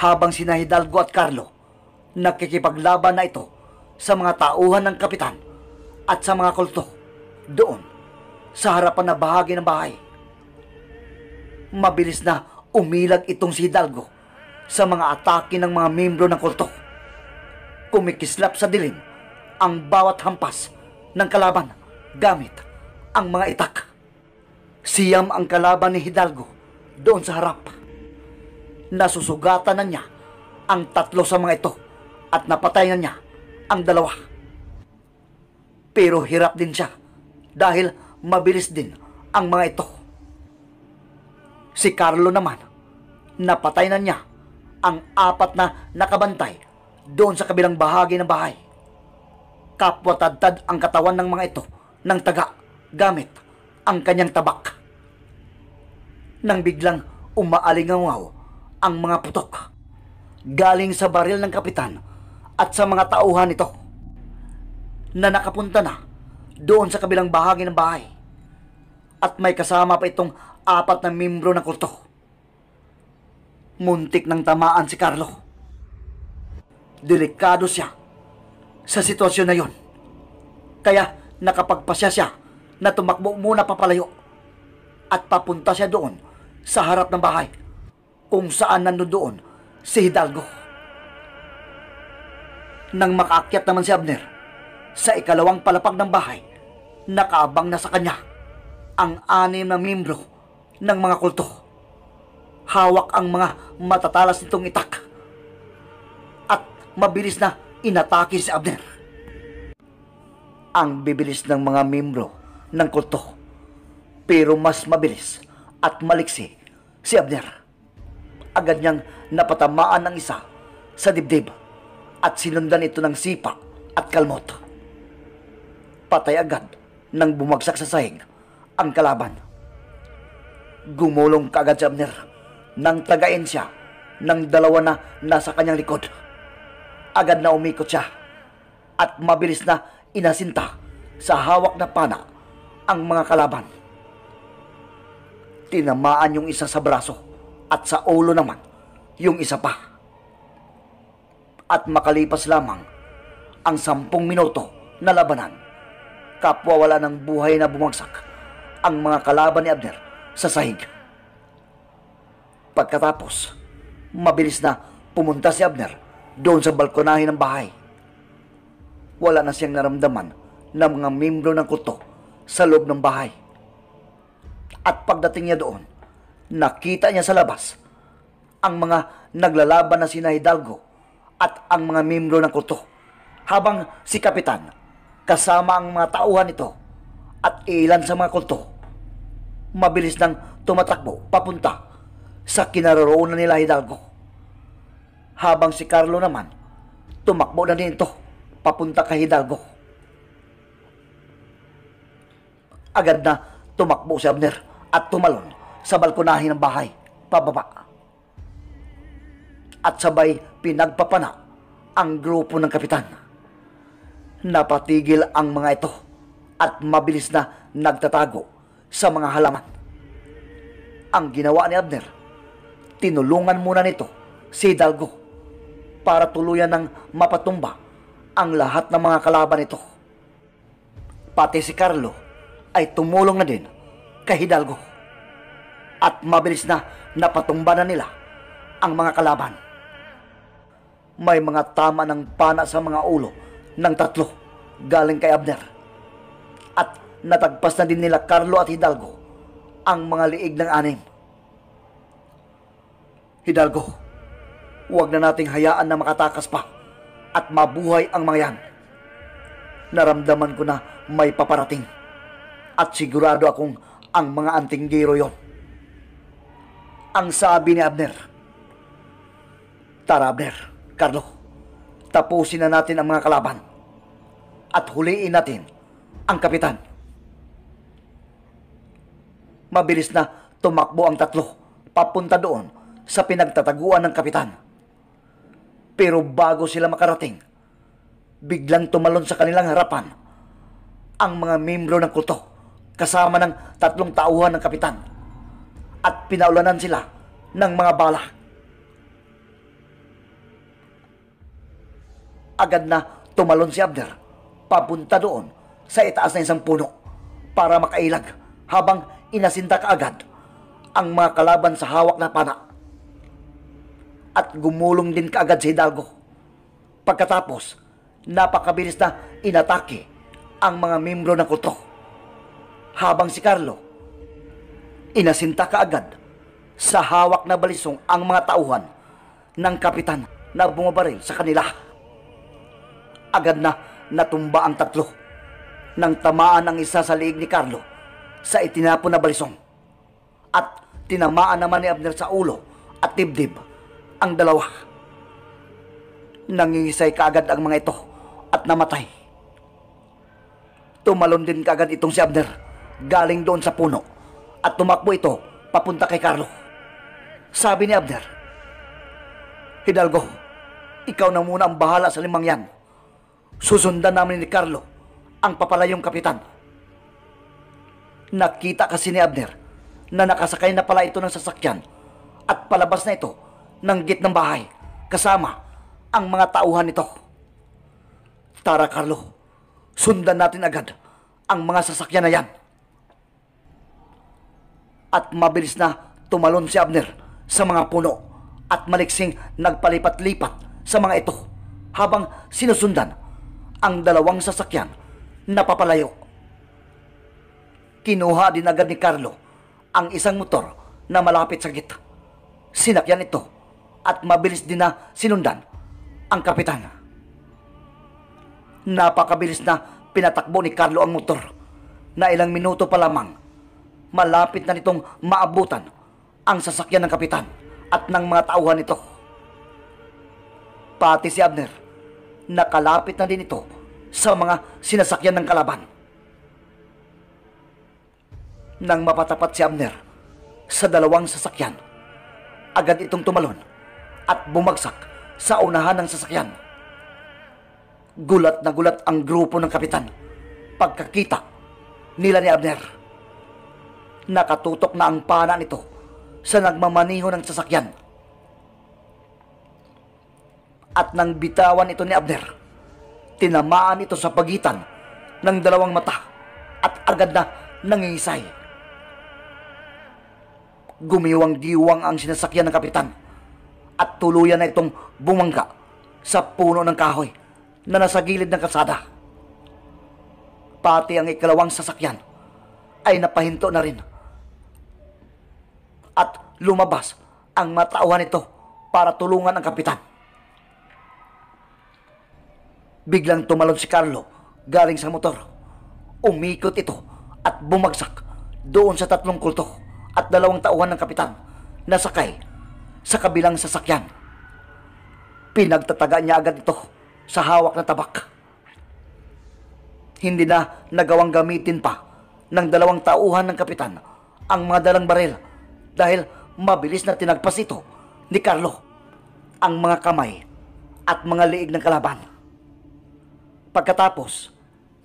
Habang sina Hidalgo at Carlo nakikipaglaban na ito sa mga tauhan ng kapitan at sa mga kulto doon sa harapan na bahagi ng bahay. Mabilis na umilag itong si Hidalgo sa mga atake ng mga membro ng kulto. Kumikislap sa dilim ang bawat hampas ng kalaban gamit ang mga itak. Siyam ang kalaban ni Hidalgo doon sa harap. Nasusugatan na niya ang tatlo sa mga ito at napatay na niya ang dalawa. Pero hirap din siya dahil mabilis din ang mga ito. Si Carlo naman, napatay na niya ang apat na nakabantay doon sa kabilang bahagi ng bahay. Kapwa tadtad ang katawan ng mga ito ng taga gamit ang kanyang tabak. Nang biglang umaalingawaw ang mga putok galing sa baril ng kapitan at sa mga tauhan ito na nakapunta na doon sa kabilang bahagi ng bahay. At may kasama pa itong apat na membro ng kulto. Muntik ng tamaan si Carlo. Delikado siya sa sitwasyon na yon. Kaya nakapagpasya siya na tumakbo muna papalayo at papunta siya doon sa harap ng bahay kung saan nandoon si Hidalgo. Nang makaakyat naman si Abner sa ikalawang palapag ng bahay, nakaabang na sa kanya ang anim na membro ng mga kulto. Hawak ang mga matatalas nitong itak at mabilis na inatake si Abner. Ang bibilis ng mga membro ng kulto pero mas mabilis at maliksi si Abner. Agad niyang napatamaan ang isa sa dibdib at sinundan ito ng sipa at kalmot. Patay agad nang bumagsak sa sahig ang kalaban. Gumulong kaagad si Abner nang tagain siya ng dalawa na nasa kanyang likod. Agad na umikot siya at mabilis na inasinta sa hawak na pana ang mga kalaban. Tinamaan yung isa sa braso at sa ulo naman yung isa pa. At makalipas lamang ang sampung minuto na labanan kapwa wala ng buhay na bumagsak ang mga kalaban ni Abner sa sahig. Pagkatapos, mabilis na pumunta si Abner doon sa balkonahe ng bahay. Wala na siyang naramdaman ng mga mimbro ng kuto sa loob ng bahay. At pagdating niya doon, nakita niya sa labas ang mga naglalaban na sina Hidalgo at ang mga mimbro ng kuto habang si Kapitan kasama ang mga tauhan nito at ilan sa mga kulto. Mabilis nang tumatakbo papunta sa kinaroroonan nila Hidalgo. Habang si Carlo naman, tumakbo na dito papunta kay Hidalgo. Agad na tumakbo si Abner at tumalon sa balkonahin ng bahay pababa. At sabay pinagpapana ang grupo ng kapitan. Napatigil ang mga ito at mabilis na nagtatago sa mga halaman. Ang ginawa ni Abner, tinulungan muna nito si Hidalgo para tuluyan ng mapatumba ang lahat ng mga kalaban nito. Pati si Carlo ay tumulong na din kay Hidalgo at mabilis na napatumba na nila ang mga kalaban. May mga tama ng pana sa mga ulo ng tatlo galing kay Abner. At natagpas na din nila Carlo at Hidalgo ang mga liig ng anim. Hidalgo, huwag na nating hayaan na makatakas pa at mabuhay ang mga yan. Naramdaman ko na may paparating at sigurado akong ang mga anting antinggiro yon. Ang sabi ni Abner, Tara Abner, Carlo, tapusin na natin ang mga kalaban at huliin natin ang kapitan. Mabilis na tumakbo ang tatlo papunta doon sa pinagtataguan ng kapitan. Pero bago sila makarating, biglang tumalon sa kanilang harapan ang mga membro ng kulto kasama ng tatlong tauhan ng kapitan at pinaulanan sila ng mga bala. agad na tumalon si Abner papunta doon sa itaas ng isang puno para makailag habang inasinta kaagad ang mga kalaban sa hawak na pana. At gumulong din kaagad si Hidalgo. Pagkatapos, napakabilis na inatake ang mga membro ng kulto. Habang si Carlo, inasinta kaagad sa hawak na balisong ang mga tauhan ng kapitan na bumabaril sa kanila. Agad na natumba ang tatlo nang tamaan ang isa sa liig ni Carlo sa itinapon na balisong. At tinamaan naman ni Abner sa ulo at dibdib ang dalawa. Nangingisay kaagad ang mga ito at namatay. Tumalon din kaagad itong si Abner galing doon sa puno at tumakbo ito papunta kay Carlo. Sabi ni Abner, Hidalgo, ikaw na muna ang bahala sa limang yan Susundan namin ni Carlo ang papalayong kapitan. Nakita kasi ni Abner na nakasakay na pala ito ng sasakyan at palabas na ito ng gitnang bahay kasama ang mga tauhan nito. Tara Carlo, sundan natin agad ang mga sasakyan na yan. At mabilis na tumalon si Abner sa mga puno at maliksing nagpalipat-lipat sa mga ito habang sinusundan ang dalawang sasakyan na papalayo. Kinuha din agad ni Carlo ang isang motor na malapit sa gitna. Sinakyan ito at mabilis din na sinundan ang kapitan. Napakabilis na pinatakbo ni Carlo ang motor na ilang minuto pa lamang malapit na nitong maabutan ang sasakyan ng kapitan at ng mga tauhan nito. Pati si Abner nakalapit na din ito sa mga sinasakyan ng kalaban. Nang mapatapat si Abner sa dalawang sasakyan, agad itong tumalon at bumagsak sa unahan ng sasakyan. Gulat na gulat ang grupo ng kapitan pagkakita nila ni Abner. Nakatutok na ang pana nito sa nagmamaniho ng sasakyan at nang bitawan ito ni Abner, tinamaan ito sa pagitan ng dalawang mata at agad na nangingisay. Gumiwang-giwang ang sinasakyan ng kapitan at tuluyan na itong bumangga sa puno ng kahoy na nasa gilid ng kasada. Pati ang ikalawang sasakyan ay napahinto na rin at lumabas ang matauhan nito para tulungan ang kapitan. Biglang tumalon si Carlo galing sa motor. Umikot ito at bumagsak doon sa tatlong kulto at dalawang tauhan ng kapitan na sakay sa kabilang sasakyan. Pinagtataga niya agad ito sa hawak na tabak. Hindi na nagawang gamitin pa ng dalawang tauhan ng kapitan ang mga dalang baril dahil mabilis na tinagpas ito ni Carlo ang mga kamay at mga liig ng kalaban. Pagkatapos,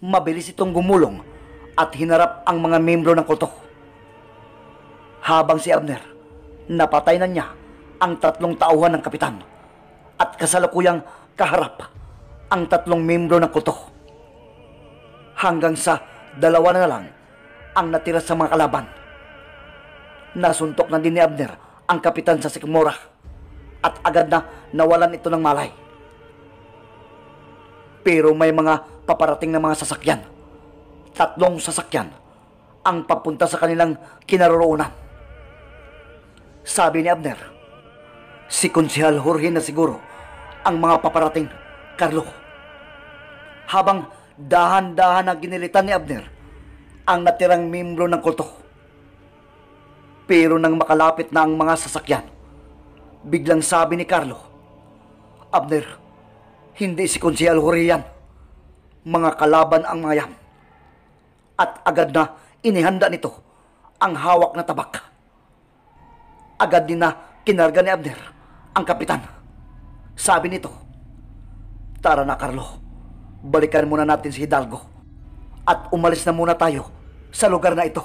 mabilis itong gumulong at hinarap ang mga membro ng kulto. Habang si Abner, napatay na niya ang tatlong tauhan ng kapitan at kasalukuyang kaharap ang tatlong membro ng kulto. Hanggang sa dalawa na lang ang natira sa mga kalaban. Nasuntok na din ni Abner ang kapitan sa Sikmora at agad na nawalan ito ng malay pero may mga paparating na mga sasakyan. Tatlong sasakyan ang papunta sa kanilang kinaroroonan. Sabi ni Abner, si Konsihal Jorge na siguro ang mga paparating, Carlo. Habang dahan-dahan na ginilitan ni Abner ang natirang membro ng kulto. Pero nang makalapit na ang mga sasakyan, biglang sabi ni Carlo, Abner, hindi si Konsyal Horian. Mga kalaban ang mga yan. At agad na inihanda nito ang hawak na tabak. Agad din na kinarga ni Abner ang kapitan. Sabi nito, Tara na Carlo, balikan muna natin si Hidalgo at umalis na muna tayo sa lugar na ito.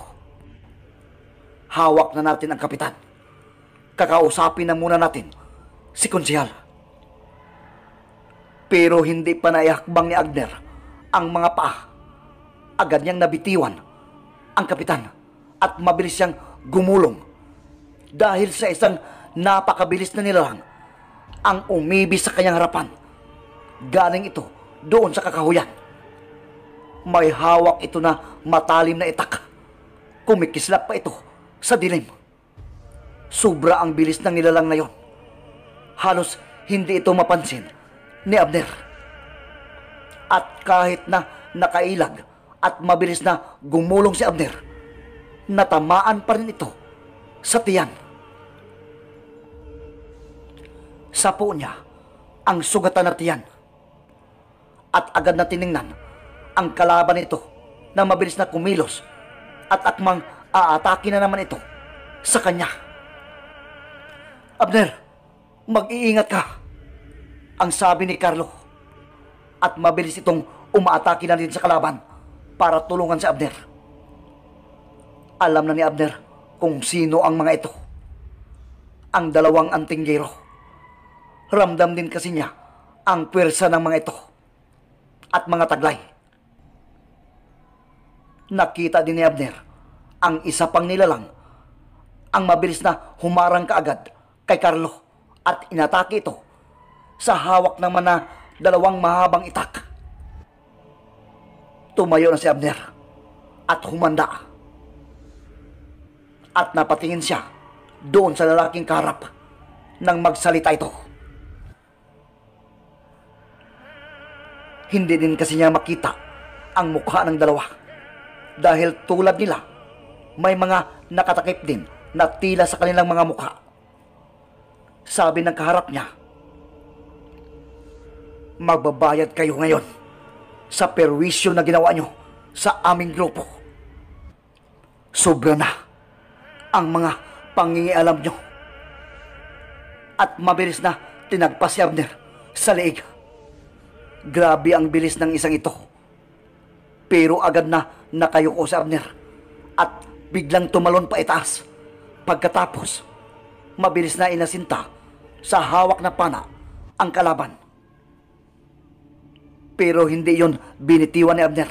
Hawak na natin ang kapitan. Kakausapin na muna natin si Konsyal. Pero hindi pa naihakbang ni Agner ang mga paa. Agad niyang nabitiwan ang kapitan at mabilis siyang gumulong dahil sa isang napakabilis na nilalang ang umibis sa kanyang harapan. Galing ito doon sa kakahuyan. May hawak ito na matalim na itak. Kumikislap pa ito sa dilim. Sobra ang bilis ng nilalang na yon. Halos hindi ito mapansin ni Abner. At kahit na nakailag at mabilis na gumulong si Abner, natamaan pa rin ito sa tiyan. Sa po niya ang sugatan na tiyan. At agad na tiningnan ang kalaban nito na mabilis na kumilos at akmang aatake na naman ito sa kanya. Abner, mag-iingat ka ang sabi ni Carlo. At mabilis itong umaatake na din sa kalaban para tulungan si Abner. Alam na ni Abner kung sino ang mga ito. Ang dalawang antingero. Ramdam din kasi niya ang pwersa ng mga ito at mga taglay. Nakita din ni Abner ang isa pang nilalang ang mabilis na humarang kaagad kay Carlo at inatake ito sa hawak ng mana dalawang mahabang itak. Tumayo na si Abner at humanda. At napatingin siya doon sa lalaking karap nang magsalita ito. Hindi din kasi niya makita ang mukha ng dalawa dahil tulad nila may mga nakatakip din na tila sa kanilang mga mukha. Sabi ng kaharap niya, magbabayad kayo ngayon sa perwisyo na ginawa nyo sa aming grupo. Sobra na ang mga pangingialam nyo at mabilis na tinagpa si Abner sa leeg. Grabe ang bilis ng isang ito. Pero agad na nakayuko si Abner at biglang tumalon pa itaas. Pagkatapos, mabilis na inasinta sa hawak na pana ang kalaban. Pero hindi yon binitiwan ni Abner.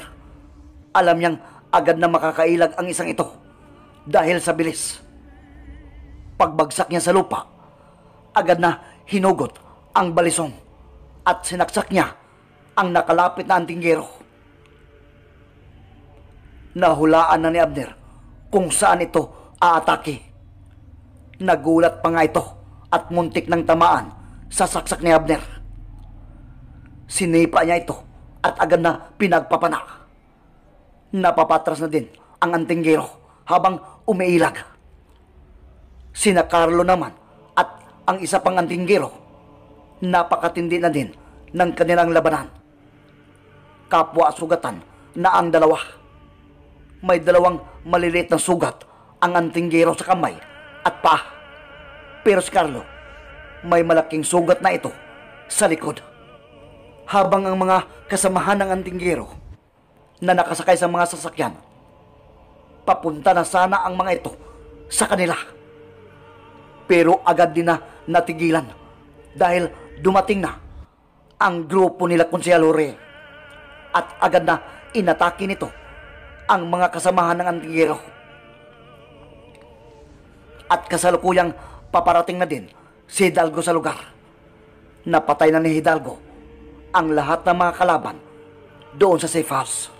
Alam niyang agad na makakailag ang isang ito dahil sa bilis. Pagbagsak niya sa lupa, agad na hinugot ang balisong at sinaksak niya ang nakalapit na antinggero. Nahulaan na ni Abner kung saan ito aatake. Nagulat pa nga ito at muntik ng tamaan sa saksak ni Abner. Sinipa niya ito at agad na pinagpapanak. Napapatras na din ang antinggero habang umiilag. Sina Carlo naman at ang isa pang antinggero, napakatindi na din ng kanilang labanan. Kapwa sugatan na ang dalawa. May dalawang maliliit na sugat ang antinggero sa kamay at paa. Pero si Carlo, may malaking sugat na ito sa likod habang ang mga kasamahan ng antinggero na nakasakay sa mga sasakyan, papunta na sana ang mga ito sa kanila. Pero agad din na natigilan dahil dumating na ang grupo nila Konsyalore at agad na inatake nito ang mga kasamahan ng antinggero. At kasalukuyang paparating na din si Hidalgo sa lugar. Napatay na ni Hidalgo ang lahat ng mga kalaban doon sa safe